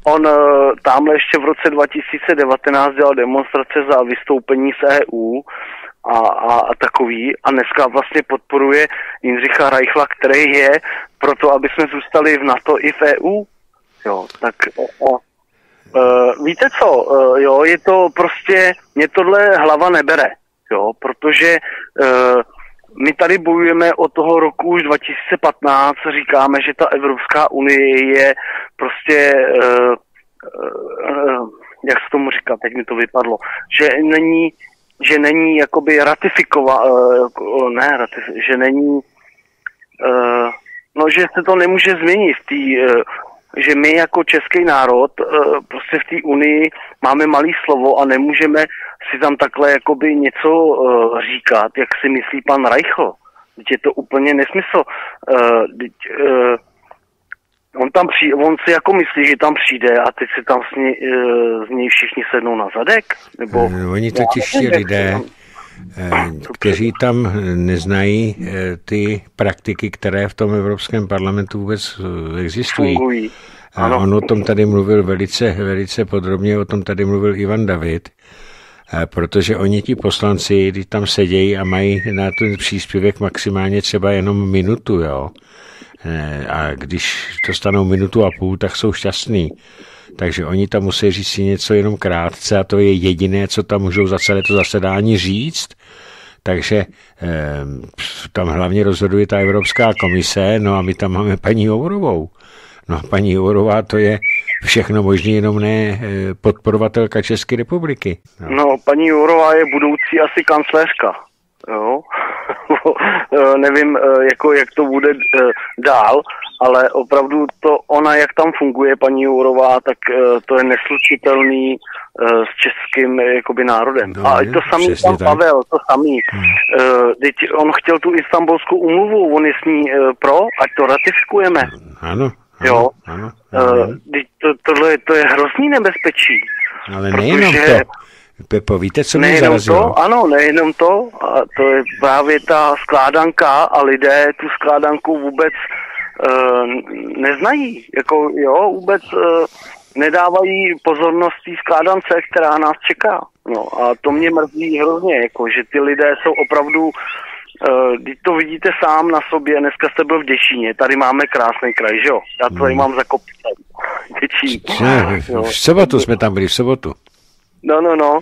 on eh, tamhle ještě v roce 2019 dělal demonstrace za vystoupení z EU a, a, a takový a dneska vlastně podporuje Jindřicha Reichla, který je proto, aby jsme zůstali v NATO i v EU. Jo, tak o, o, Uh, víte co, uh, jo, je to prostě, mě tohle hlava nebere, jo, protože uh, my tady bojujeme od toho roku už 2015, říkáme, že ta Evropská unie je prostě, uh, uh, jak se tomu říká, teď mi to vypadlo, že není, že není jakoby ratifikova, uh, ne, ratif- že není, uh, no, že se to nemůže změnit v té že my jako český národ eh, prostě v té unii máme malý slovo a nemůžeme si tam takhle jakoby něco eh, říkat, jak si myslí pan Reichl. Teď je to úplně nesmysl. Teď, eh, on tam při, on si jako myslí, že tam přijde a teď si tam s ní, z něj všichni sednou na zadek? Nebo, oni totiž no, ti lidé, Eh, kteří tam eh, neznají eh, ty praktiky, které v tom Evropském parlamentu vůbec existují. A Ano. On o tom tady mluvil velice, velice podrobně, o tom tady mluvil Ivan David, protože oni ti poslanci, když tam sedějí a mají na ten příspěvek maximálně třeba jenom minutu, jo, Eh, a když dostanou minutu a půl, tak jsou šťastní. Takže oni tam musí říct si něco jenom krátce a to je jediné, co tam můžou za celé to zasedání říct. Takže eh, tam hlavně rozhoduje ta Evropská komise, no a my tam máme paní Jourovou. No a paní Jourová to je všechno možný, jenom ne eh, podporovatelka České republiky. No, no paní Jourová je budoucí asi kancléřka. Jo? jako nevím, eh, jako jak to bude eh, dál, ale opravdu to ona, jak tam funguje paní Jourová, tak to je neslučitelný s českým jakoby národem. No, a to samý tam tak. Pavel, to samý. Hmm. Teď on chtěl tu istambulskou umluvu, on je s ní pro, ať to ratifikujeme. Ano. Ano, jo. Ano, ano. To, tohle je, to je hrozný nebezpečí. Ale nejenom to. Pepo, víte, co mě nejenom zarazilo? To, ano, nejenom to, a to je právě ta skládanka a lidé tu skládanku vůbec e, neznají, jako jo, vůbec e, nedávají pozornost té skládance, která nás čeká. No a to mě mrzí hrozně, jako, že ty lidé jsou opravdu Teď eh, to vidíte sám na sobě, dneska jste byl v Děšíně, tady máme krásný kraj, že jo? Já to tady hmm. mám zakopit. Děčín. Ne, v sobotu jsme tam byli, v sobotu. No, no, no.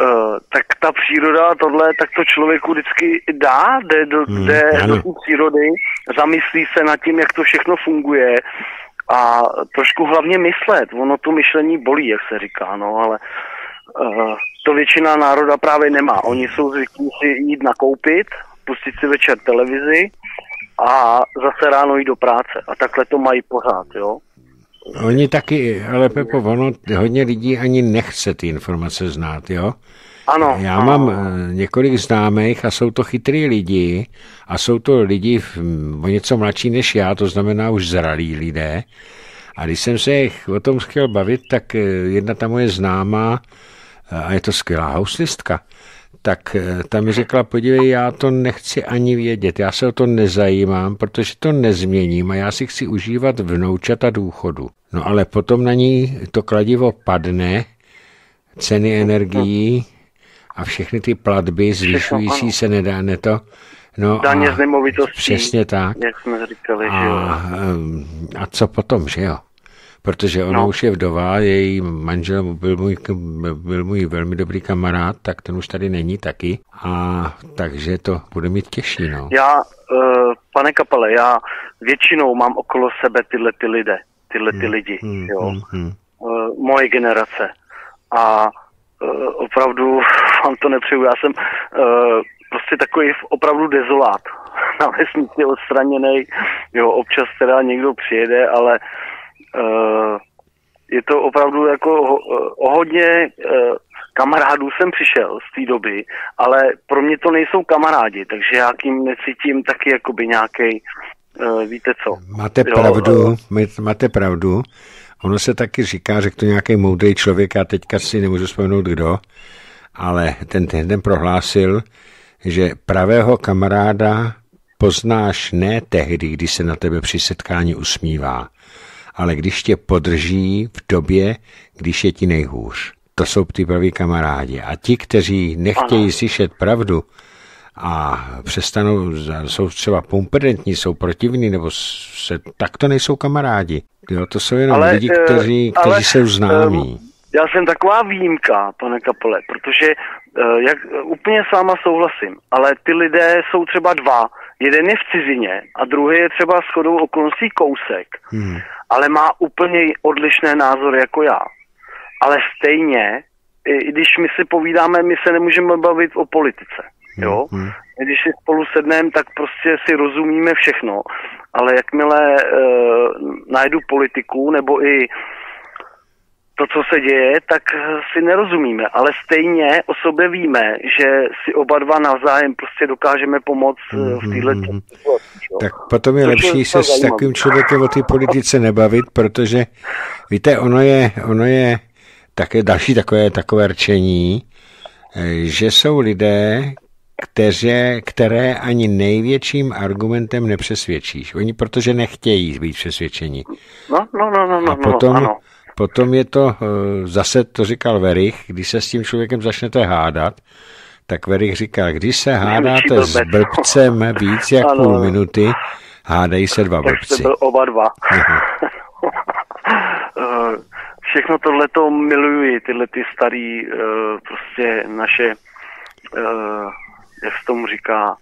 Uh, tak ta příroda a tohle, tak to člověku vždycky dá, jde do, hmm, jde ano. do přírody, zamyslí se nad tím, jak to všechno funguje a trošku hlavně myslet. Ono to myšlení bolí, jak se říká, no, ale uh, to většina národa právě nemá. Oni jsou zvyklí si jít nakoupit, pustit si večer televizi a zase ráno jít do práce. A takhle to mají pořád, jo. Oni taky, ale Pepo, ono hodně lidí ani nechce ty informace znát, jo? Ano. Já ano. mám eh, několik známých a jsou to chytrý lidi a jsou to lidi o něco mladší než já, to znamená už zralí lidé. A když jsem se o tom chtěl bavit, tak eh, jedna ta moje známá, eh, a je to skvělá houslistka, tak eh, ta mi řekla, podívej, já to nechci ani vědět, já se o to nezajímám, protože to nezměním a já si chci užívat vnoučata důchodu. No ale potom na ní to kladivo padne, ceny energií a všechny ty platby zvyšující se nedá ne to. No Daně z nemovitostí. Přesně tak. Jak jsme říkali, a, že jo. Eh, a co potom, že jo? protože ona no. už je vdová, její manžel byl můj, byl můj velmi dobrý kamarád, tak ten už tady není taky, a takže to bude mít těžší. No. Já, uh, pane Kapele, já většinou mám okolo sebe tyhle ty lidé, tyhle ty hmm, lidi, hmm, jo. Hmm, hmm. Uh, moje generace. A uh, opravdu vám to nepřeju. Já jsem uh, prostě takový opravdu dezolát. Na vesnici odstraněný, jo, občas teda někdo přijede, ale uh, Eh, je to opravdu jako o, eh, o hodně eh, kamarádů jsem přišel z té doby, ale pro mě to nejsou kamarádi, takže já tím necítím taky jakoby nějaký, víte co. Máte jo, pravdu, máte pravdu. Ono se taky říká, řekl to nějaký moudrý člověk, já teďka si nemůžu vzpomenout kdo, ale ten ten prohlásil, že pravého kamaráda poznáš ne tehdy, když se na tebe při setkání usmívá, ale když tě podrží v době, když je ti nejhůř. To jsou ty praví kamarádi. A ti, kteří nechtějí ano. slyšet pravdu a přestanou, jsou třeba pumpedentní, jsou protivní, nebo se, tak to nejsou kamarádi. Jo, to jsou jenom ale, lidi, eh, kteří, kteří ale, jsou známí. Um já jsem taková výjimka, pane Kapole, protože eh, jak, úplně sama souhlasím, ale ty lidé jsou třeba dva. Jeden je v cizině a druhý je třeba shodou okolností kousek, hmm. ale má úplně odlišné názory jako já. Ale stejně, i když my si povídáme, my se nemůžeme bavit o politice. Hmm, jo? Hmm. Když si spolu sedneme, tak prostě si rozumíme všechno, ale jakmile e, najdu politiku nebo i to, co se děje, tak si nerozumíme, ale stejně o sobě víme, že si oba dva navzájem prostě dokážeme pomoct mm-hmm. v téhle mm-hmm. Tak potom je to lepší je se s takovým člověkem o té politice nebavit, protože víte, ono je, ono je také další takové, takové rčení, že jsou lidé, kteře, které ani největším argumentem nepřesvědčíš. Oni protože nechtějí být přesvědčeni. No, no, no, no, no, a potom, no, ano Potom je to, eh, zase to říkal Verich, když se s tím člověkem začnete hádat, tak Verich říkal, když se hádáte s blbcem víc jak ano. půl minuty, hádají se dva blbci. Tak oba dva. Eh, všechno tohle to miluji, tyhle ty starý eh, prostě naše, jak se tomu říká,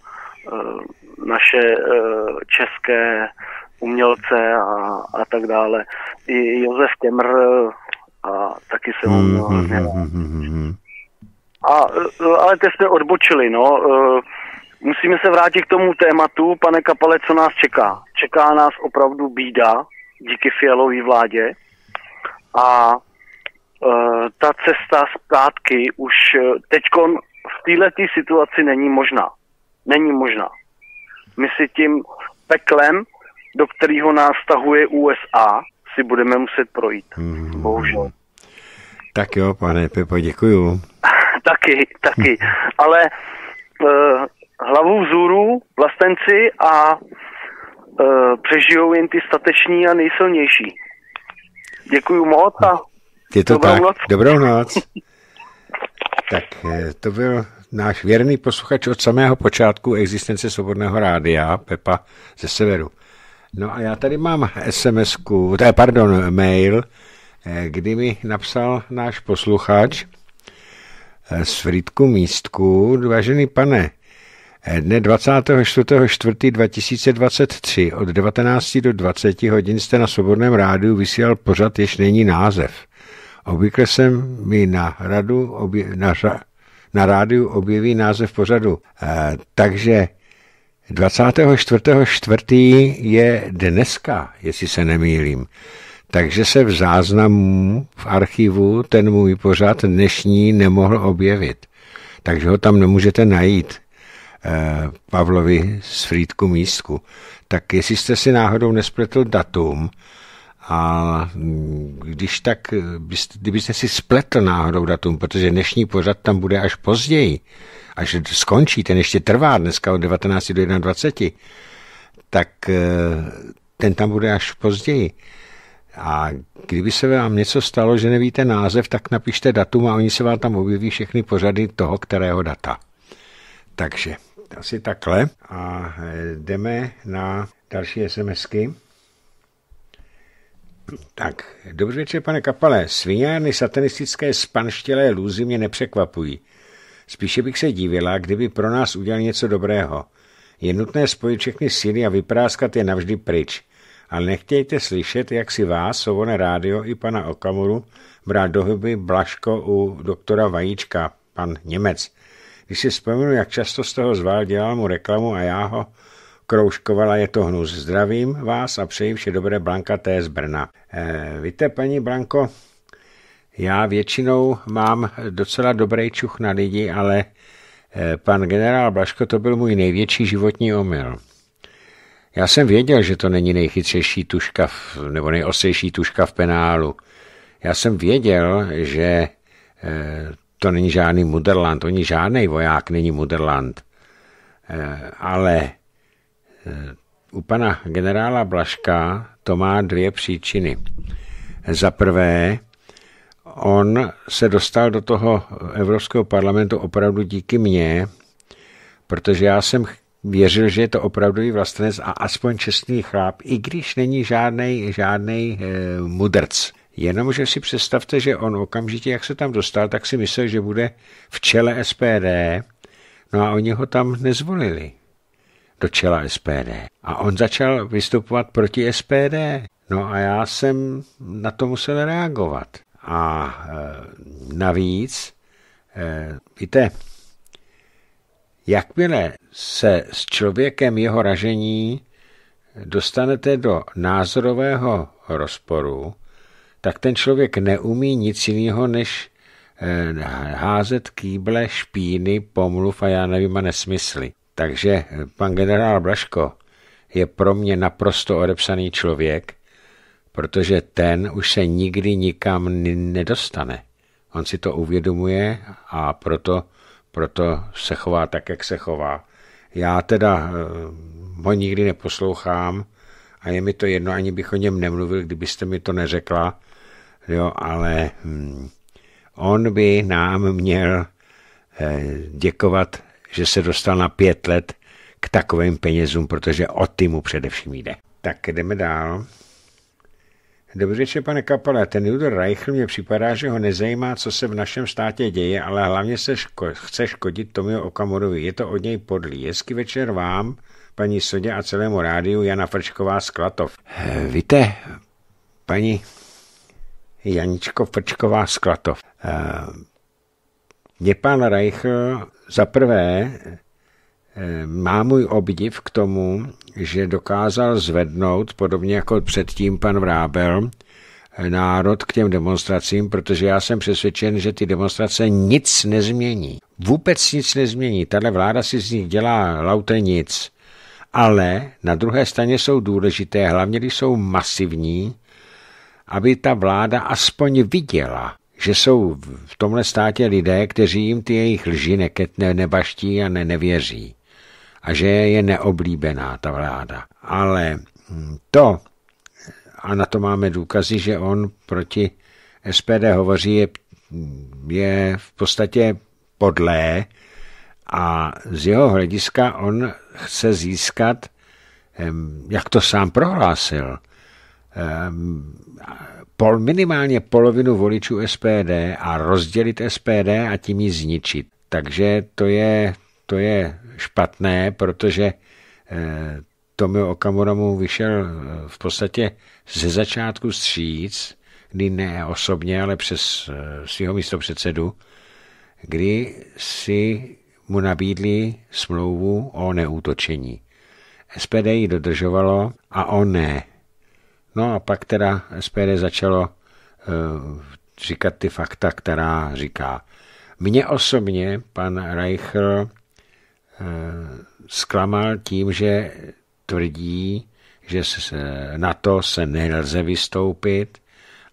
naše české umělce a, a tak dále. I Josef Kemr eh, a taky se mu mm, mm, a, eh, ale teď jsme odbočili, no. Eh, musíme se vrátit k tomu tématu, pane Kapale, co nás čeká. Čeká nás opravdu bída díky fialové vládě a ta cesta zpátky už teď v této situaci není možná. Není možná. My si tím peklem do kterého nás tahuje USA, si budeme muset projít. Mm. Bohužel. Tak jo, pane Pepo, děkuju. taky, taky. Ale e, hlavu vzůru vlastenci a e, přežijou jen ty stateční a nejsilnější. Děkuju moc a Je to dobrou tak. noc. Dobrou noc. tak e, to byl náš věrný posluchač od samého počátku existence Svobodného rádia, Pepa ze severu. No a já tady mám sms pardon, mail, eh, kdy mi napsal náš posluchač eh, z Frýdku Místku, vážený pane, eh, dne 24.4.2023 od 19 do 20 hodin jste na Svobodném rádiu vysílal pořad, jež není název. Obvykle se mi na, radu obje, na, na rádiu objeví název pořadu. E, takže 24.4. je dneska, jestli se nemýlím. Takže se v záznamu v archivu ten můj pořad dnešní nemohl objevit. Takže ho tam nemůžete najít. Eh, Pavlovi z Frýdku místku. Tak jestli jste si náhodou nespletl datum, a mm, když tak, eh, kdybyste si spletl náhodou datum, protože dnešní pořad tam bude až později, až skončí, ten ještě trvá dneska od 19 do 21, tak eh, ten tam bude až později. A kdyby se vám něco stalo, že nevíte název, tak napište datum a oni se vám tam objeví všechny pořady toho, kterého data. Takže asi takhle. A eh, jdeme na další SMSky. Tak, dobrý večer, pane Kapale. Svinárny satanistické spanštělé lůzy mě nepřekvapují. Spíše bych se divila, kdyby pro nás udělal něco dobrého. Je nutné spojit všechny síly a vypráskat je navždy pryč. Ale nechtějte slyšet, jak si vás, Sovone Rádio i pana Okamuru brát do hyby Blaško u doktora Vajíčka, pan Němec. Když si vzpomenu, jak často z toho zval dělal mu reklamu a já ho kroužkovala, je to hnus. Zdravím vás a přeji vše dobré Blanka T. z Brna. E, víte, paní Blanko, já většinou mám docela dobrý čuch na lidi, ale eh, pan generál Blaško to byl můj největší životní omyl. Já jsem věděl, že to není nejchytřejší tuška v, nebo nejostřejší tuška v penálu. Já jsem věděl, že e, to není žádný Muderland, oni žádný voják není muderland. E, eh, ale e, u pana generála Blaška to má dvě příčiny. Za prvé, on se dostal do toho Evropského parlamentu opravdu díky mně, protože já jsem věřil, že je to opravdový vlastenec a aspoň čestný chlap. i když není žádný žádnej, e, mudrc. Jenomže si představte, že on okamžitě, jak se tam dostal, tak si myslel, že bude v čele SPD, no a oni ho tam nezvolili do čela SPD. A on začal vystupovat proti SPD. No a já jsem na to musel reagovat. A e, navíc, e, víte, jakmile se s člověkem jeho ražení dostanete do názorového rozporu, tak ten člověk neumí nic jiného, než e, házet kýble, špíny, pomluv a já nevím a nesmysly. Takže pan generál Blaško je pro mě naprosto odepsaný člověk, protože ten už se nikdy nikam nedostane. On si to uvědomuje a proto, proto se chová tak, jak se chová. Já teda eh, ho nikdy neposlouchám a je mi to jedno, ani bych o něm nemluvil, kdybyste mi to neřekla, jo, ale hm, on by nám měl eh, děkovat, že se dostal na pět let k takovým penězům, protože o ty mu především jde. Tak jdeme dál. Dobře, že pane kapele, ten Judor Reichl mě připadá, že ho nezajímá, co se v našem státě děje, ale hlavně se ško- chce škodit Tomio Okamurovi. Je to od něj podlý. Hezký večer vám, paní Sodě a celému rádiu Jana Frčková z Klatov. Víte, paní Janičko Frčková z Klatov, eh, mě pan Reichl za prvé Eh, má můj obdiv k tomu, že dokázal zvednout, podobně jako předtím pan Vrábel, eh, národ k těm demonstracím, protože já jsem přesvědčen, že ty demonstrace nic nezmění. Vůbec nic nezmění. Tahle vláda si z nich dělá laute nic. Ale na druhé straně jsou důležité, hlavně když jsou masivní, aby ta vláda aspoň viděla, že jsou v tomhle státě lidé, kteří jim ty jejich lži neketne, nebaští a ne, nevěří a že je neoblíbená ta vláda. Ale hm, to, a na to máme důkazy, že on proti SPD hovoří, je, je v podstatě podlé a z jeho hlediska on chce získat, jak to sám prohlásil, pol, minimálně polovinu voličů SPD a rozdělit SPD a tím ji zničit. Takže to je, to je špatné, protože eh, Tomio Okamura mu vyšel eh, v podstatě ze začátku stříc, kdy ne osobně, ale přes eh, svého předsedu, kdy si mu nabídli smlouvu o neútočení. SPD ji dodržovalo a on ne. No a pak teda SPD začalo říkat ty fakta, která říká. Mně osobně pan Reichl zklamal tím, že tvrdí, že na to se nelze vystoupit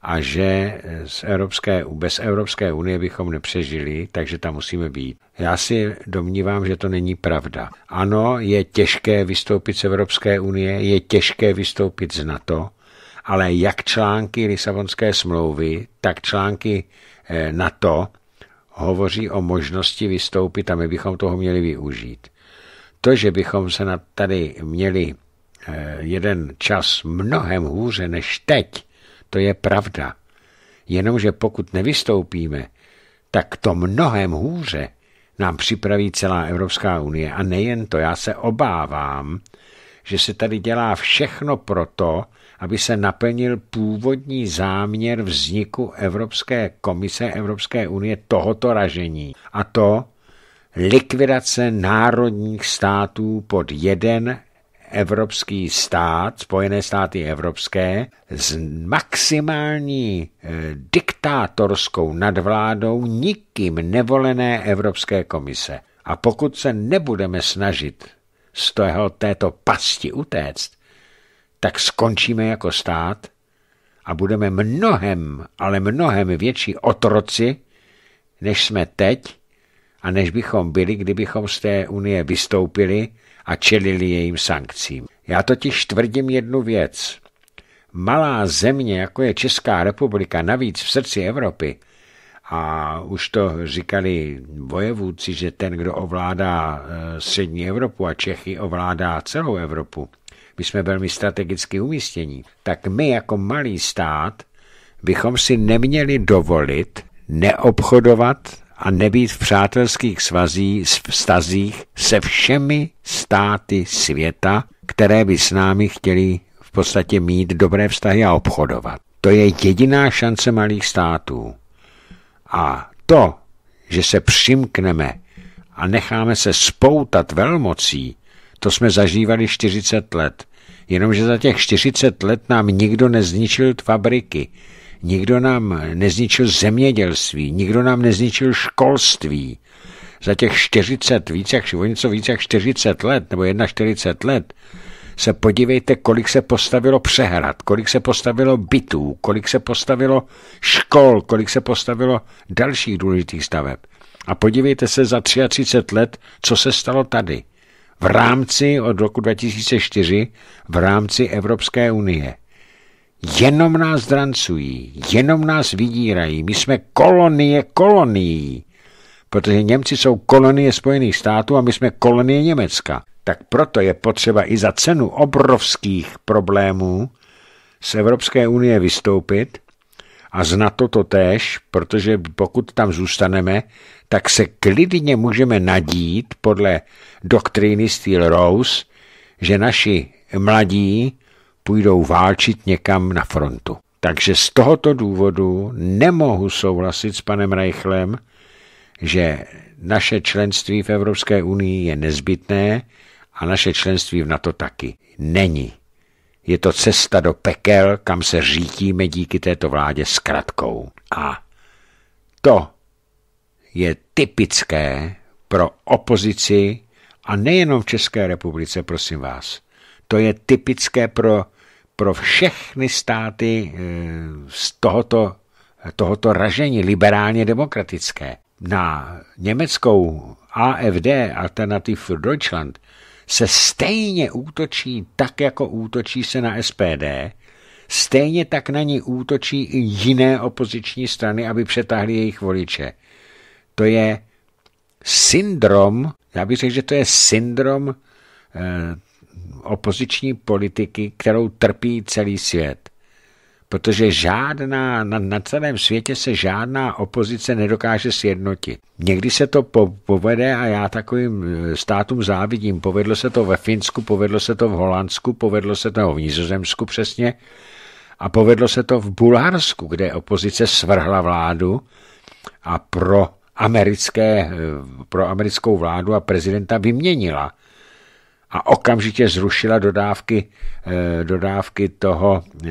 a že z Evropské, bez Evropské unie bychom nepřežili, takže tam musíme být. Já si domnívám, že to není pravda. Ano, je těžké vystoupit z Evropské unie, je těžké vystoupit z NATO, ale jak články Lisabonské smlouvy, tak články eh, NATO hovoří o možnosti vystoupit a my bychom toho měli využít. To, že bychom se na tady měli eh, jeden čas mnohem hůře než teď, to je pravda. Jenomže pokud nevystoupíme, tak to mnohem hůře nám připraví celá Evropská unie. A nejen to, já se obávám, že se tady dělá všechno proto, aby se naplnil původní záměr vzniku Evropské komise Evropské unie tohoto ražení. A to likvidace národních států pod jeden evropský stát, Spojené státy evropské, s maximální eh, diktátorskou nadvládou nikým nevolené Evropské komise. A pokud se nebudeme snažit z toho, této pasti utéct, tak skončíme jako stát a budeme mnohem, ale mnohem větší otroci, než jsme teď a než bychom byli, kdybychom z té unie vystoupili a čelili jejím sankcím. Já totiž tvrdím jednu věc. Malá země, jako je Česká republika, navíc v srdci Evropy, a už to říkali vojevůci, že ten, kdo ovládá eh, střední Evropu a Čechy, ovládá celou Evropu, my jsme velmi strategicky umístění, tak my jako malý stát bychom si neměli dovolit neobchodovat a nebýt v přátelských svazí, vztazích se všemi státy světa, které by s námi chtěli v podstatě mít dobré vztahy a obchodovat. To je jediná šance malých států. A to, že se přimkneme a necháme se spoutat velmocí, to jsme zažívali 40 let. Jenomže za těch 40 let nám nikdo nezničil fabriky, nikdo nám nezničil zemědělství, nikdo nám nezničil školství. Za těch 40, více jak, o něco více jak 40 let, nebo 41 let, se podívejte, kolik se postavilo přehrad, kolik se postavilo bytů, kolik se postavilo škol, kolik se postavilo dalších důležitých staveb. A podívejte se za 33 let, co se stalo tady v rámci od roku 2004 v rámci Evropské unie. Jenom nás drancují, jenom nás vydírají. My jsme kolonie kolonií, protože Němci jsou kolonie Spojených států a my jsme kolonie Německa. Tak proto je potřeba i za cenu obrovských problémů z Evropské unie vystoupit – a z NATO to též, protože pokud tam zůstaneme, tak se klidně můžeme nadít podle doktríny Steel Rose, že naši mladí půjdou válčit někam na frontu. Takže z tohoto důvodu nemohu souhlasit s panem Reichlem, že naše členství v Evropské unii je nezbytné a naše členství v NATO taky. Není. Je to cesta do pekel, kam se řítíme díky této vládě s kratkou. A to je typické pro opozici a nejenom v České republice, prosím vás. To je typické pro, pro všechny státy eh, z tohoto, tohoto ražení liberálně demokratické. Na německou AFD, Alternative für Deutschland, se stejně útočí tak, jako útočí se na SPD, stejně tak na ní útočí i jiné opoziční strany, aby přetáhly jejich voliče. To je syndrom, já bych řekl, že to je syndrom eh, opoziční politiky, kterou trpí celý svět. Protože žádná, na, na celém světě se žádná opozice nedokáže sjednotit. Někdy se to po, povede a já takovým eh, státům závidím. Povedlo se to ve Finsku, povedlo se to v Holandsku, povedlo se to v Nizozemsku přesně a povedlo se to v Bulharsku, kde opozice svrhla vládu a pro americké, eh, pro americkou vládu a prezidenta vyměnila a okamžitě zrušila dodávky, eh, dodávky toho eh,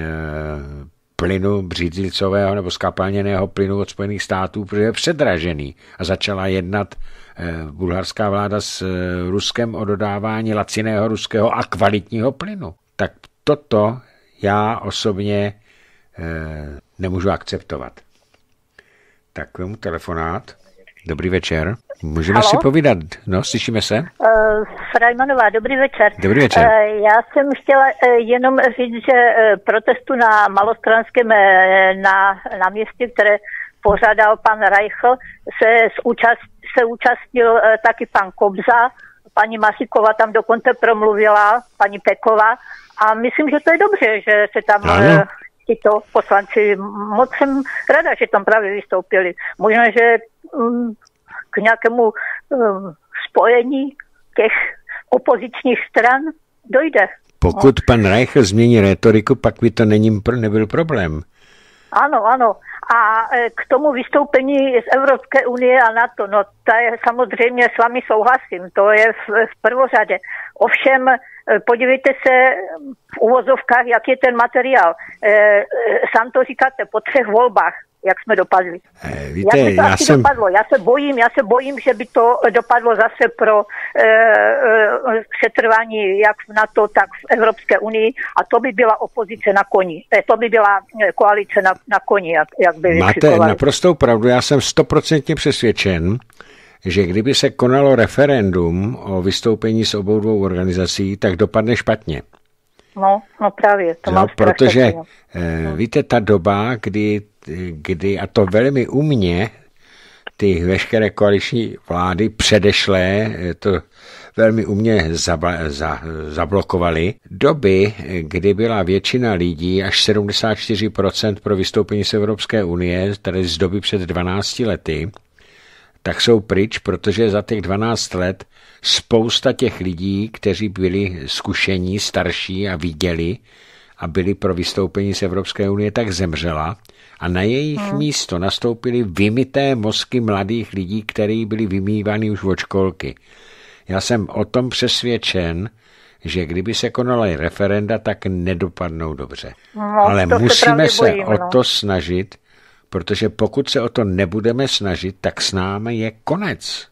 plynu břidlicového nebo skapalněného plynu od Spojených států, protože je předražený a začala jednat bulharská vláda s Ruskem o dodávání laciného ruského a kvalitního plynu. Tak toto já osobně nemůžu akceptovat. Tak vemu telefonát. Dobrý večer. Můžeme Halo? si povídat. No, slyšíme se? Uh, Frajmanová, dobrý večer. Dobrý večer. Uh, já jsem chtěla uh, jenom říct, že uh, protestu na malostranském uh, na, na městě, které pořádal pan Reichl, se, zúčast, se účastnil uh, taky pan Kobza, paní Masíková tam dokonce promluvila, paní Peková. A myslím, že to je dobře, že se tam tyto tito poslanci. Moc jsem rada, že tam právě vystoupili. Možná, že Hm, k nějakému hm, spojení těch opozičních stran dojde. Pokud pan Reich změní retoriku, pak by to není, nebyl problém. Ano, ano. A e, k tomu vystoupení z Evropské unie a NATO, no to je samozřejmě s vámi souhlasím, to je v, v prvořadě. Ovšem, e, podívejte se v uvozovkách, jak je ten materiál. E, e sám to říkáte, po třech volbách jak jsme dopadli. Eh, víte, jak by to já asi jsem... dopadlo? Já se bojím, já se bojím, že by to eh, dopadlo zase pro eh, eh, setrvání jak v NATO, tak v Evropské unii a to by byla opozice na koni. Eh, to by byla eh, koalice na, na koni, jak, jak by Máte vyšikovali. naprostou pravdu, já jsem stoprocentně přesvědčen, že kdyby se konalo referendum o vystoupení z obou dvou organizací, tak dopadne špatně. No, no právě, to no, mám Protože, No. víte, ta doba, kdy, kdy, a to velmi umně, ty veškeré koaliční vlády předešlé eh, to velmi umě zabla, za, zablokovali. Doby, eh, kdy byla většina lidí, až 74% pro vystoupení z Evropské unie, tedy z doby před 12 lety, tak jsou pryč, protože za těch 12 let spousta těch lidí, kteří byli zkušení, starší a viděli a byli pro vystoupení z Evropské unie, tak zemřela a na jejich hmm. místo nastoupili vymité mozky mladých lidí, kteří byli vymývaní už od školky. Já jsem o tom přesvědčen, že kdyby se konala referenda, tak nedopadnou dobře. No, Ale musíme se bojím, o no. to snažit, protože pokud se o to nebudeme snažit, tak s námi je konec.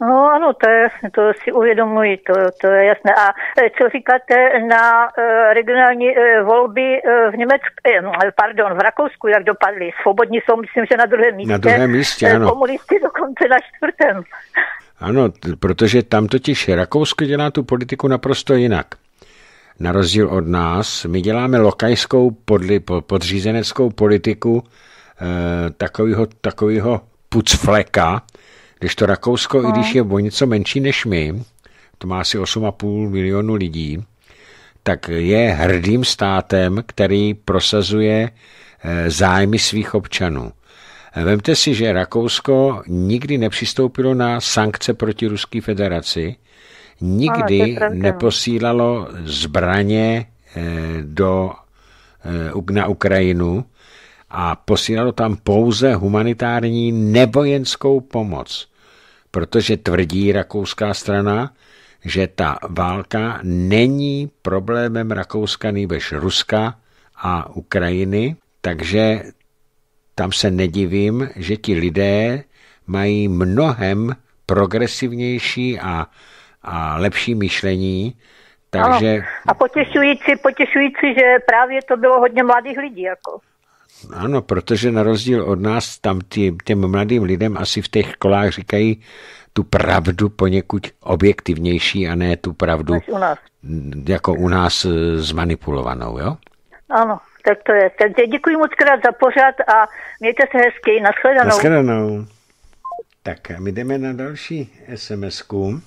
No ano, to, je, jasné, to si uvědomuji, to, to je jasné. A eh, co říkáte na e, regionální e, volby v Německu, e, pardon, v Rakousku, jak dopadly? Svobodní jsou, myslím, že na druhém místě. Na druhém místě, ano. Komunisti dokonce na čtvrtém. Ano, protože tam totiž Rakousko dělá tu politiku naprosto jinak. Na rozdíl od nás, my děláme lokajskou podli, podřízeneckou politiku, Eh, takového, takového pucfleka, když to Rakousko, no. i když je o něco menší než my, to má asi 8,5 milionu lidí, tak je hrdým státem, který prosazuje eh, zájmy svých občanů. Eh, vemte si, že Rakousko nikdy nepřistoupilo na sankce proti Ruské federaci, nikdy no. neposílalo zbraně do, na Ukrajinu, a posílalo tam pouze humanitární nevojenskou pomoc, protože tvrdí rakouská strana, že ta válka není problémem Rakouska nejbež Ruska a Ukrajiny, takže tam se nedivím, že ti lidé mají mnohem progresivnější a, a lepší myšlení, takže... Ano. A potěšující, potěšující, že právě to bylo hodně mladých lidí. Jako. Ano, protože na rozdíl od nás tam tě, těm mladým lidem asi v těch školách říkají tu pravdu poněkud objektivnější a ne tu pravdu u nás. jako u nás e, zmanipulovanou, jo? Ano, tak to je. Takže děkuji moc krát za pořad a mějte se hezky. Naschledanou. Naschledanou. Tak a my jdeme na další SMS-ku.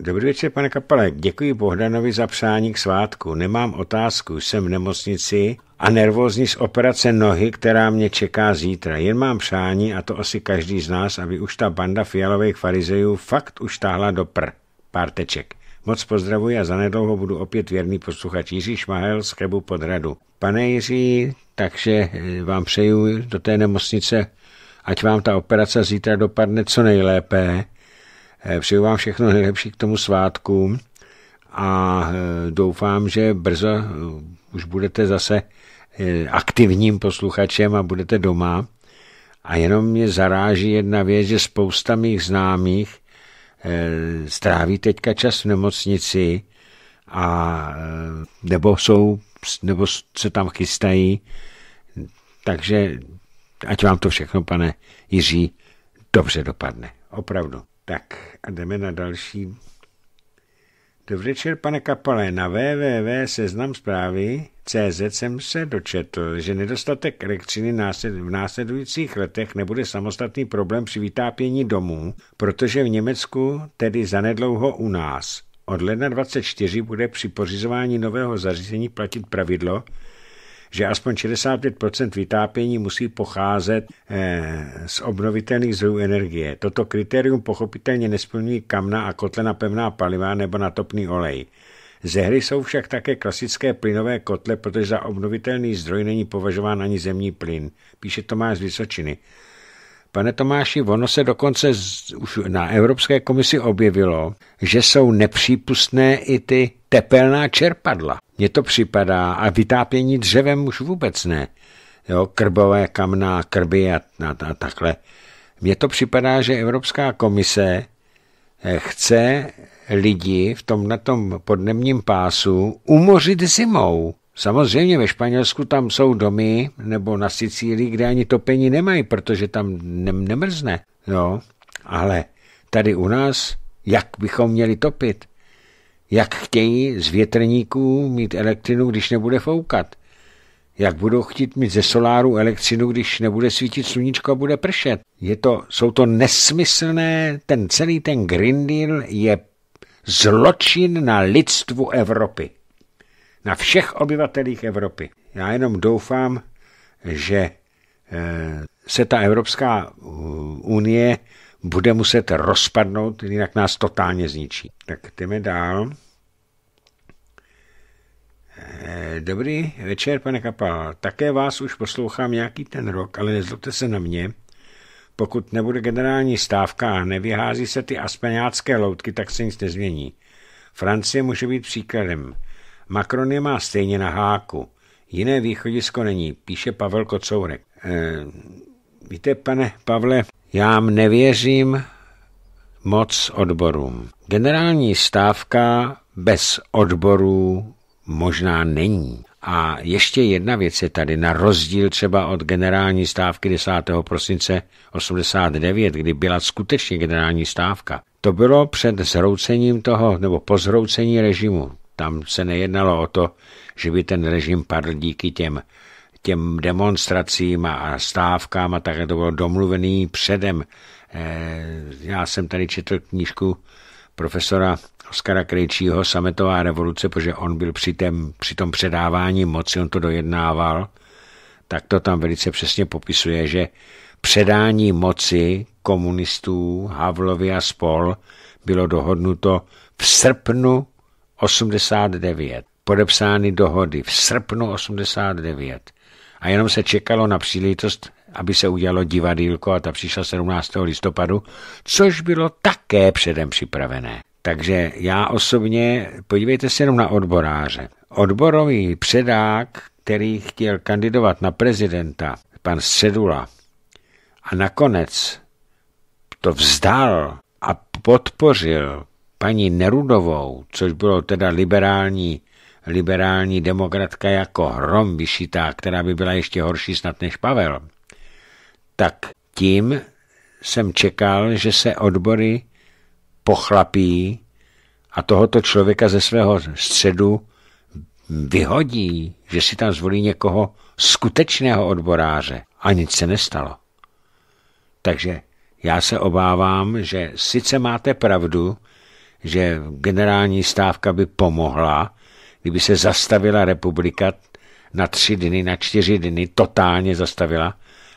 Dobrý večer, pane Kapale. Děkuji Bohdanovi za přání k svátku. Nemám otázku, jsem v nemocnici a nervózní z operace nohy, která mě čeká zítra. Jen mám přání, a to asi každý z nás, aby už ta banda fialových farizejů fakt už táhla do pr. Pár teček. Moc pozdravuji a zanedlouho budu opět věrný posluchač Jiří Šmahel z Chebu pod radu. Pane Jiří, takže eh, vám přeju do té nemocnice, ať vám ta operace zítra dopadne co nejlépe Eh, přeju vám všechno nejlepší k tomu svátku a eh, doufám, že brzo eh, už budete zase aktivním posluchačem a budete doma. A jenom mě zaráží jedna věc, že spousta mých známých stráví teďka čas v nemocnici a nebo jsou, nebo se tam chystají. Takže ať vám to všechno, pane Jiří, dobře dopadne. Opravdu. Tak a jdeme na další. Dobrý večer, pane Kapale. Na www seznam zprávy CZ jsem se dočetl, že nedostatek elektřiny v následujících letech nebude samostatný problém při vytápění domů, protože v Německu, tedy zanedlouho u nás, od ledna 24 bude při pořizování nového zařízení platit pravidlo, že aspoň 65% vytápění musí pocházet eh, z obnovitelných zdrojů energie. Toto kritérium pochopitelně nesplňují kamna a kotle na pevná paliva nebo na topný olej. Ze hry jsou však také klasické plynové kotle, protože za obnovitelný zdroj není považován ani zemní plyn, píše Tomáš z Vysočiny. Pane Tomáši, ono se dokonce z, už na Evropské komisi objevilo, že jsou nepřípustné i ty tepelná čerpadla. Mně to připadá a vytápění dřevem už vůbec ne. Jo, krbové kamna, krby a, a, a takhle. Mně to připadá, že Evropská komise eh, chce lidi v tomhle podnemním pásu umořit zimou. Samozřejmě ve Španělsku tam jsou domy, nebo na Sicílii, kde ani topení nemají, protože tam ne- nemrzne. No, ale tady u nás, jak bychom měli topit? Jak chtějí z větrníků mít elektřinu, když nebude foukat? Jak budou chtít mít ze soláru elektřinu, když nebude svítit sluníčko a bude pršet? Je to, jsou to nesmyslné, ten celý ten Green Deal je zločin na lidstvu Evropy na všech obyvatelích Evropy. Já jenom doufám, že eh, se ta Evropská eh, unie bude muset rozpadnout, jinak nás totálně zničí. Tak jdeme dál. Eh, dobrý večer, pane Kapal. Také vás už poslouchám nějaký ten rok, ale nezlobte se na mě. Pokud nebude generální stávka a nevyhází se ty aspenácké loutky, tak se nic nezmění. Francie může být příkladem. Macron je má stejně na háku. Jiné východisko není, píše Pavel Kocourek. E, víte, pane Pavle, já nevěřím moc odborům. Generální stávka bez odborů možná není. A ještě jedna věc je tady, na rozdíl třeba od generální stávky 10. prosince 89, kdy byla skutečně generální stávka. To bylo před zhroucením toho, nebo po zhroucení režimu. Tam se nejednalo o to, že by ten režim padl díky těm, těm demonstracím a, stávkám a tak to bylo domluvený předem. Eh, já jsem tady četl knížku profesora Oskara Krejčího Sametová revoluce, protože on byl při, tém, při tom předávání moci, on to dojednával, tak to tam velice přesně popisuje, že předání moci komunistů Havlovi a spol bylo dohodnuto v srpnu 89. Podepsány dohody v srpnu 89. A jenom se čekalo na příležitost, aby se udělalo divadýlko a ta přišla 17. listopadu, což bylo také předem připravené. Takže já osobně, podívejte se jenom na odboráře. Odborový předák, který chtěl kandidovat na prezidenta, pan Sedula, a nakonec to vzdal a podpořil paní Nerudovou, což bylo teda liberální, liberální demokratka jako hrom vyšitá, která by byla ještě horší snad než Pavel, tak tím jsem čekal, že se odbory pochlapí a tohoto člověka ze svého středu vyhodí, že si tam zvolí někoho skutečného odboráře. A nic se nestalo. Takže já se obávám, že sice máte pravdu, že generální stávka by pomohla, kdyby se zastavila republika na tři dny, na čtyři dny, totálně zastavila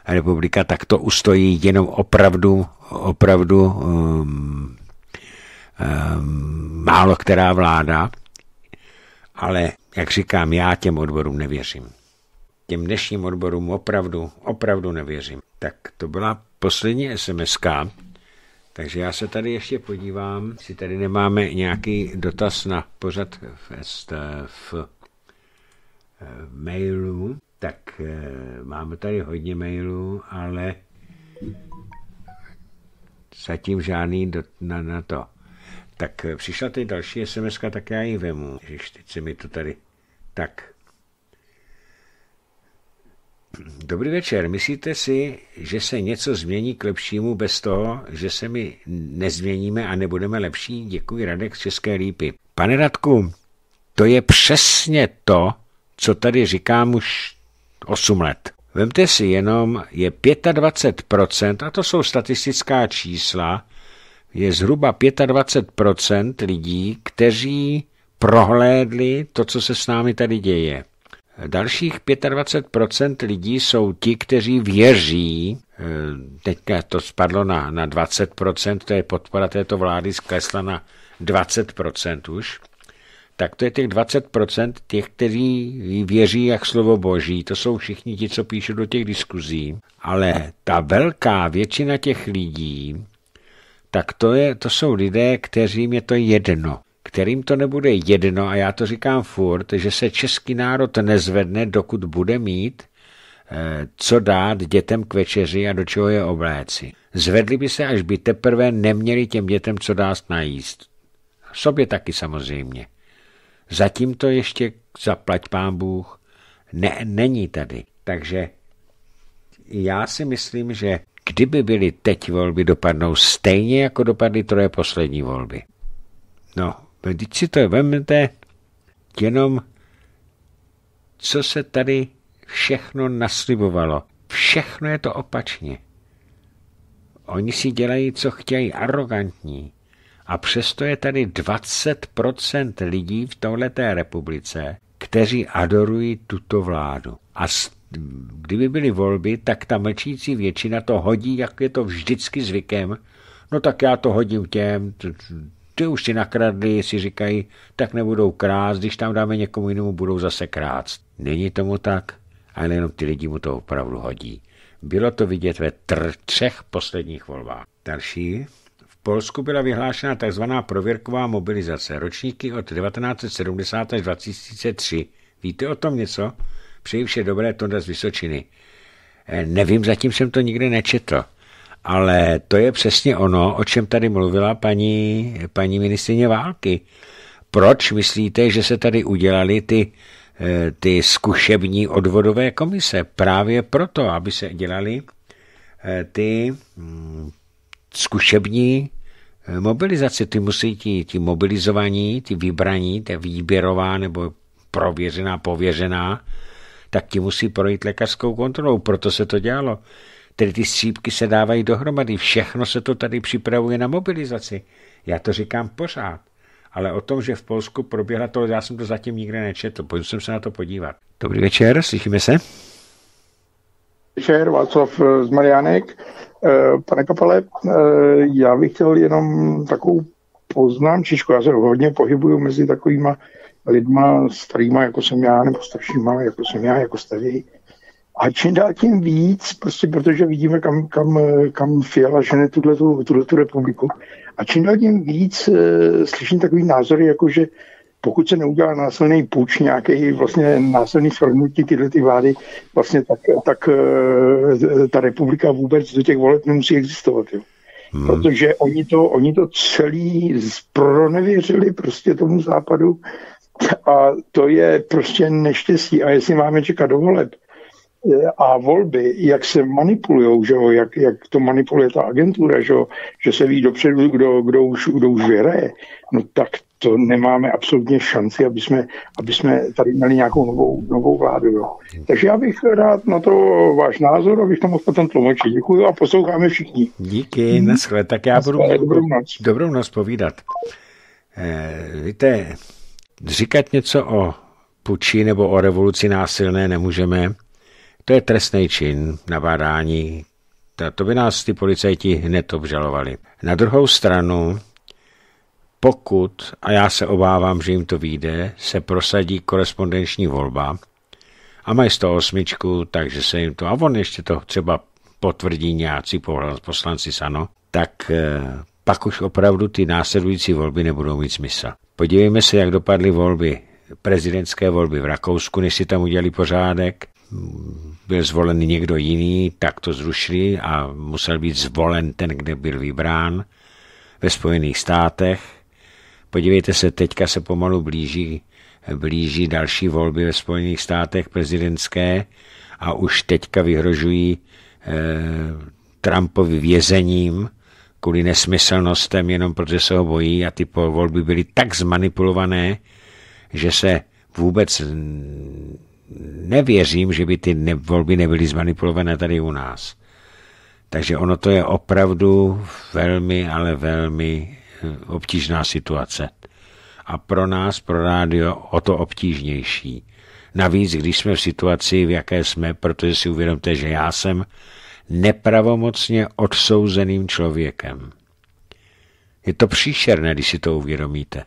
republika, tak to ustojí jenom opravdu, opravdu um, um, málo která vláda. Ale, jak říkám, já těm odborům nevěřím. Těm dnešním odborům opravdu, opravdu nevěřím. Tak to byla poslední -ka. Takže já se tady ještě podívám, jestli tady nemáme nějaký dotaz na pořad v, v, v eh, mailu. Tak eh, máme tady hodně mailů, ale zatím žádný do, na, na to. Tak eh, přišla tady další sms tak já ji vemu. Ježiš, teď se mi to tady... Tak, Dobrý večer. Myslíte si, že se něco změní k lepšímu bez toho, že se my nezměníme a nebudeme lepší? Děkuji, Radek z České lípy. Pane Radku, to je přesně to, co tady říkám už 8 let. Vemte si jenom, je 25%, a to jsou statistická čísla, je zhruba 25% lidí, kteří prohlédli to, co se s námi tady děje. Dalších 25 lidí jsou ti, kteří věří, eh, teďka to spadlo na, na 20 to je podpora této vlády zklesla na 20 už, tak to je těch 20% těch, kteří věří jak slovo boží. To jsou všichni ti, co píšou do těch diskuzí. Ale ta velká většina těch lidí, tak to, je, to jsou lidé, kteří je to jedno kterým to nebude jedno, a já to říkám furt, že se český národ nezvedne, dokud bude mít eh, co dát dětem k večeři a do čeho je obléci. Zvedli by se, až by teprve neměli těm dětem co dát najíst. sobě taky samozřejmě. Zatím to ještě, zaplať pán Bůh, ne, není tady. Takže já si myslím, že kdyby byly teď volby, dopadnou stejně, jako dopadly troje poslední volby. No, No, když si to vemte jenom, co se tady všechno naslibovalo. Všechno je to opačně. Oni si dělají, co chtějí, arrogantní. A přesto je tady 20% lidí v tohleté republice, kteří adorují tuto vládu. A kdyby byly volby, tak ta mlčící většina to hodí, jak je to vždycky zvykem. No tak já to hodím těm, ty už si nakradli, si říkají, tak nebudou krást, když tam dáme někomu jinému, budou zase krást. Není tomu tak, ale jenom ty lidi mu to opravdu hodí. Bylo to vidět ve tr- třech posledních volbách. Další. V Polsku byla vyhlášena tzv. prověrková mobilizace ročníky od 1970 až 2003. Víte o tom něco? Přeji vše dobré, Tonda z Vysočiny. Eh, nevím, zatím jsem to nikdy nečetl. Ale to je přesně ono, o čem tady mluvila paní, paní ministrině války. Proč myslíte, že se tady udělali ty, eh, ty zkušební odvodové komise? Právě proto, aby se dělali eh, ty hm, zkušební eh, mobilizace, ty musí ti, ti mobilizovaní, ti vybraní, ta výběrová nebo prověřená, pověřená, tak ti musí projít lékařskou kontrolou, proto se to dělalo. Tedy ty střípky se dávají dohromady, všechno se to tady připravuje na mobilizaci. Já to říkám pořád. Ale o tom, že v Polsku proběhla to, já jsem to zatím nikde nečetl, pojď jsem se na to podívat. Dobrý večer, slyšíme se. Večer, Václav eh, z Marianek. Eh, pane Kapale, eh, já bych chtěl jenom takovou poznámčičku. Já se hodně pohybuju mezi takovýma lidma starýma, jako jsem já, nebo staršíma, jako jsem já, jako starý. A čím dál tím víc, prostě protože vidíme, kam, kam, kam Fiala žene tuhle tu republiku. A čím dál tím víc e, slyším takový názory, jako že pokud se neudělá násilný půjč, nějaký vlastně násilný svrhnutí tyhle ty vlády, vlastně tak, tak e, ta republika vůbec do těch voleb nemusí existovat. Jo. Hmm. Protože oni to, oni to celý pronevěřili prostě tomu západu a to je prostě neštěstí. A jestli máme čekat do voleb, a volby, jak se manipulují, že jo, jak, jak to manipuluje ta agentura, že, jo, že se ví dopředu, kdo, kdo, už, kdo už vyhraje, no tak to nemáme absolutně šanci, aby jsme, aby jsme tady měli nějakou novou, novou vládu. Jo. Takže já bych rád na to váš názor, abych to mohl potom tlumočit. Děkuji a posloucháme všichni. Díky, hmm. naschle. Tak já budu dobrou noc. dobrou noc povídat. Eh, víte, říkat něco o puči nebo o revoluci násilné nemůžeme, to je trestný čin, nabádání. To by nás ty policajti hned obžalovali. Na druhou stranu, pokud, a já se obávám, že jim to vyjde, se prosadí korespondenční volba a mají 108, takže se jim to, a on ještě to třeba potvrdí nějací poslanci Sano, tak eh, pak už opravdu ty následující volby nebudou mít smysl. Podívejme se, jak dopadly volby, prezidentské volby v Rakousku, než si tam udělali pořádek, byl zvolen někdo jiný, tak to zrušili a musel být zvolen ten, kde byl vybrán ve Spojených státech. Podívejte se, teďka se pomalu blíží, blíží další volby ve Spojených státech prezidentské a už teďka vyhrožují eh, Trumpovi vězením kvůli nesmyslnostem, jenom protože se ho bojí a ty volby byly tak zmanipulované, že se vůbec nevěřím, že by ty ne- volby nebyly zmanipulované tady u nás. Takže ono to je opravdu velmi, ale velmi eh, obtížná situace. A pro nás, pro rádio, o to obtížnější. Navíc, když jsme v situaci, v jaké jsme, protože si uvědomte, že já jsem nepravomocně odsouzeným člověkem. Je to příšerné, když si to uvědomíte.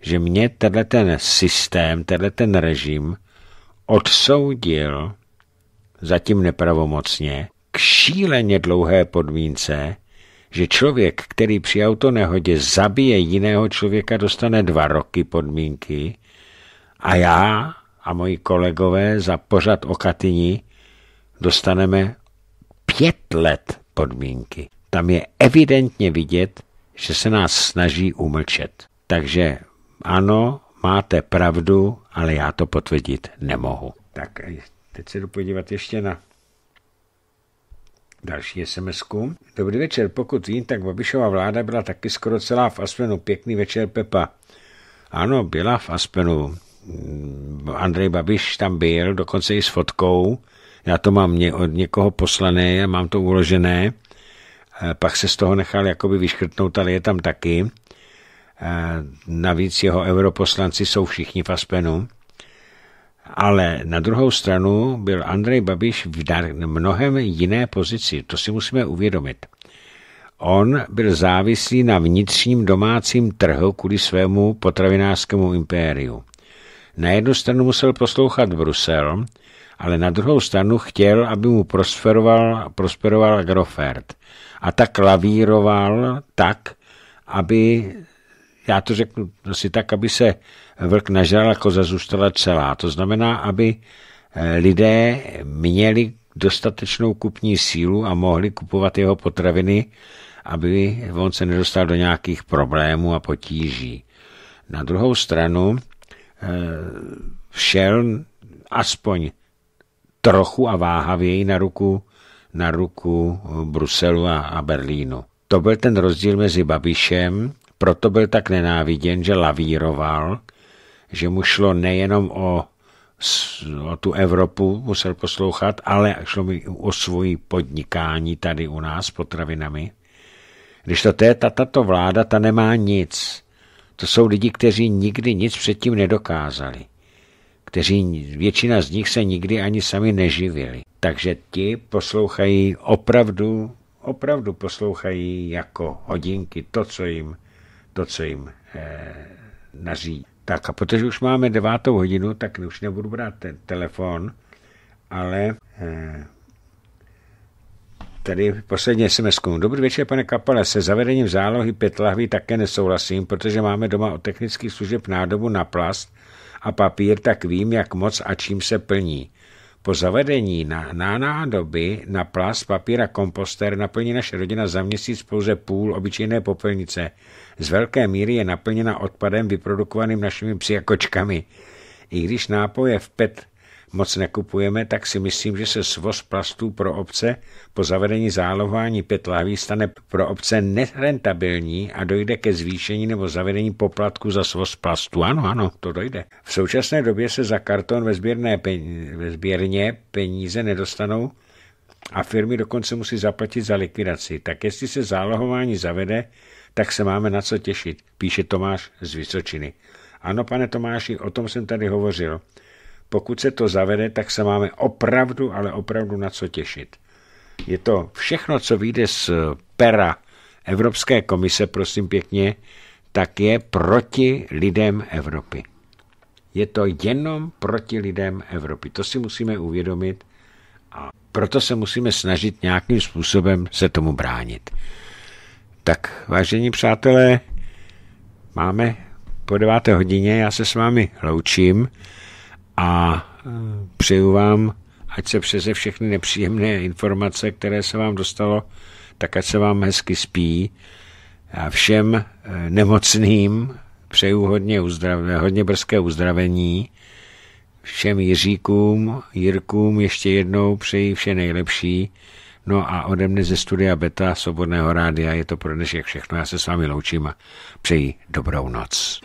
Že mě tenhle ten systém, tenhle ten režim odsoudil, zatím nepravomocně, k šíleně dlouhé podmínce, že člověk, který při autonehodě zabije jiného člověka, dostane dva roky podmínky a já a moji kolegové za pořad o Katyni dostaneme pět let podmínky. Tam je evidentně vidět, že se nás snaží umlčet. Takže ano, máte pravdu ale já to potvrdit nemohu. Tak eh, teď se jdu podívat ještě na Další sms -ku. Dobrý večer, pokud vím, tak Babišová vláda byla taky skoro celá v Aspenu. Pěkný večer, Pepa. Ano, byla v Aspenu. Mm, Andrej Babiš tam byl, dokonce i s fotkou. Já to mám od někoho poslané, mám to uložené. Eh, pak se z toho nechal jakoby vyškrtnout, ale je tam taky. Eh, navíc jeho europoslanci jsou všichni v Aspenu. Ale na druhou stranu byl Andrej Babiš v mnohem jiné pozici. To si musíme uvědomit. On byl závislý na vnitřním domácím trhu kvůli svému potravinářskému impériu. Na jednu stranu musel poslouchat Brusel, ale na druhou stranu chtěl, aby mu prosperoval, prosperoval Agrofert. A tak lavíroval tak, aby já to řeknu asi tak, aby se vlk nažral jako zůstala celá. To znamená, aby eh, lidé měli dostatečnou kupní sílu a mohli kupovat jeho potraviny, aby on se nedostal do nějakých problémů a potíží. Na druhou stranu eh, šel aspoň trochu a váhavěji na ruku, na ruku Bruselu a, a Berlínu. To byl ten rozdíl mezi Babišem proto byl tak nenáviděn, že lavíroval, že mu šlo nejenom o, o tu Evropu, musel poslouchat, ale šlo mi o svoji podnikání tady u nás potravinami. Když to, to je ta, tato vláda, ta nemá nic. To jsou lidi, kteří nikdy nic předtím nedokázali. Kteří, většina z nich se nikdy ani sami neživili. Takže ti poslouchají opravdu, opravdu poslouchají jako hodinky to, co jim to, co jim eh, naří. Tak a protože už máme devátou hodinu, tak už nebudu brát ten telefon, ale eh, tady posledně sms -ku. Dobrý večer, pane Kapale, se zavedením zálohy pět lahví také nesouhlasím, protože máme doma od technických služeb nádobu na plast a papír, tak vím, jak moc a čím se plní. Po zavedení na, na nádoby na plast, papír a komposter naplní naše rodina za měsíc pouze půl obyčejné popelnice z velké míry je naplněna odpadem vyprodukovaným našimi psy a kočkami. I když nápoje v PET moc nekupujeme, tak si myslím, že se svoz plastů pro obce po zavedení PET petláví stane pro obce nerentabilní a dojde ke zvýšení nebo zavedení poplatku za svoz plastů. Ano, ano, to dojde. V současné době se za karton ve, sběrné peníze, ve sběrně peníze nedostanou a firmy dokonce musí zaplatit za likvidaci. Tak jestli se zálohování zavede, tak se máme na co těšit, píše Tomáš z Vysočiny. Ano, pane Tomáši, o tom jsem tady hovořil. Pokud se to zavede, tak se máme opravdu, ale opravdu na co těšit. Je to všechno, co vyjde z pera Evropské komise, prosím pěkně, tak je proti lidem Evropy. Je to jenom proti lidem Evropy. To si musíme uvědomit a proto se musíme snažit nějakým způsobem se tomu bránit. Tak, vážení přátelé, máme po deváté hodině, já se s vámi loučím a eh, přeju vám, ať se přeze všechny nepříjemné informace, které se vám dostalo, tak ať se vám hezky spí. A všem eh, nemocným přeju hodně, uzdrav, hodně brzké uzdravení. Všem Jiříkům, Jirkům ještě jednou přeji vše nejlepší No a ode mne ze studia Beta Svobodného rádia je to pro dnešek všechno. Já se s vámi loučím a přeji dobrou noc.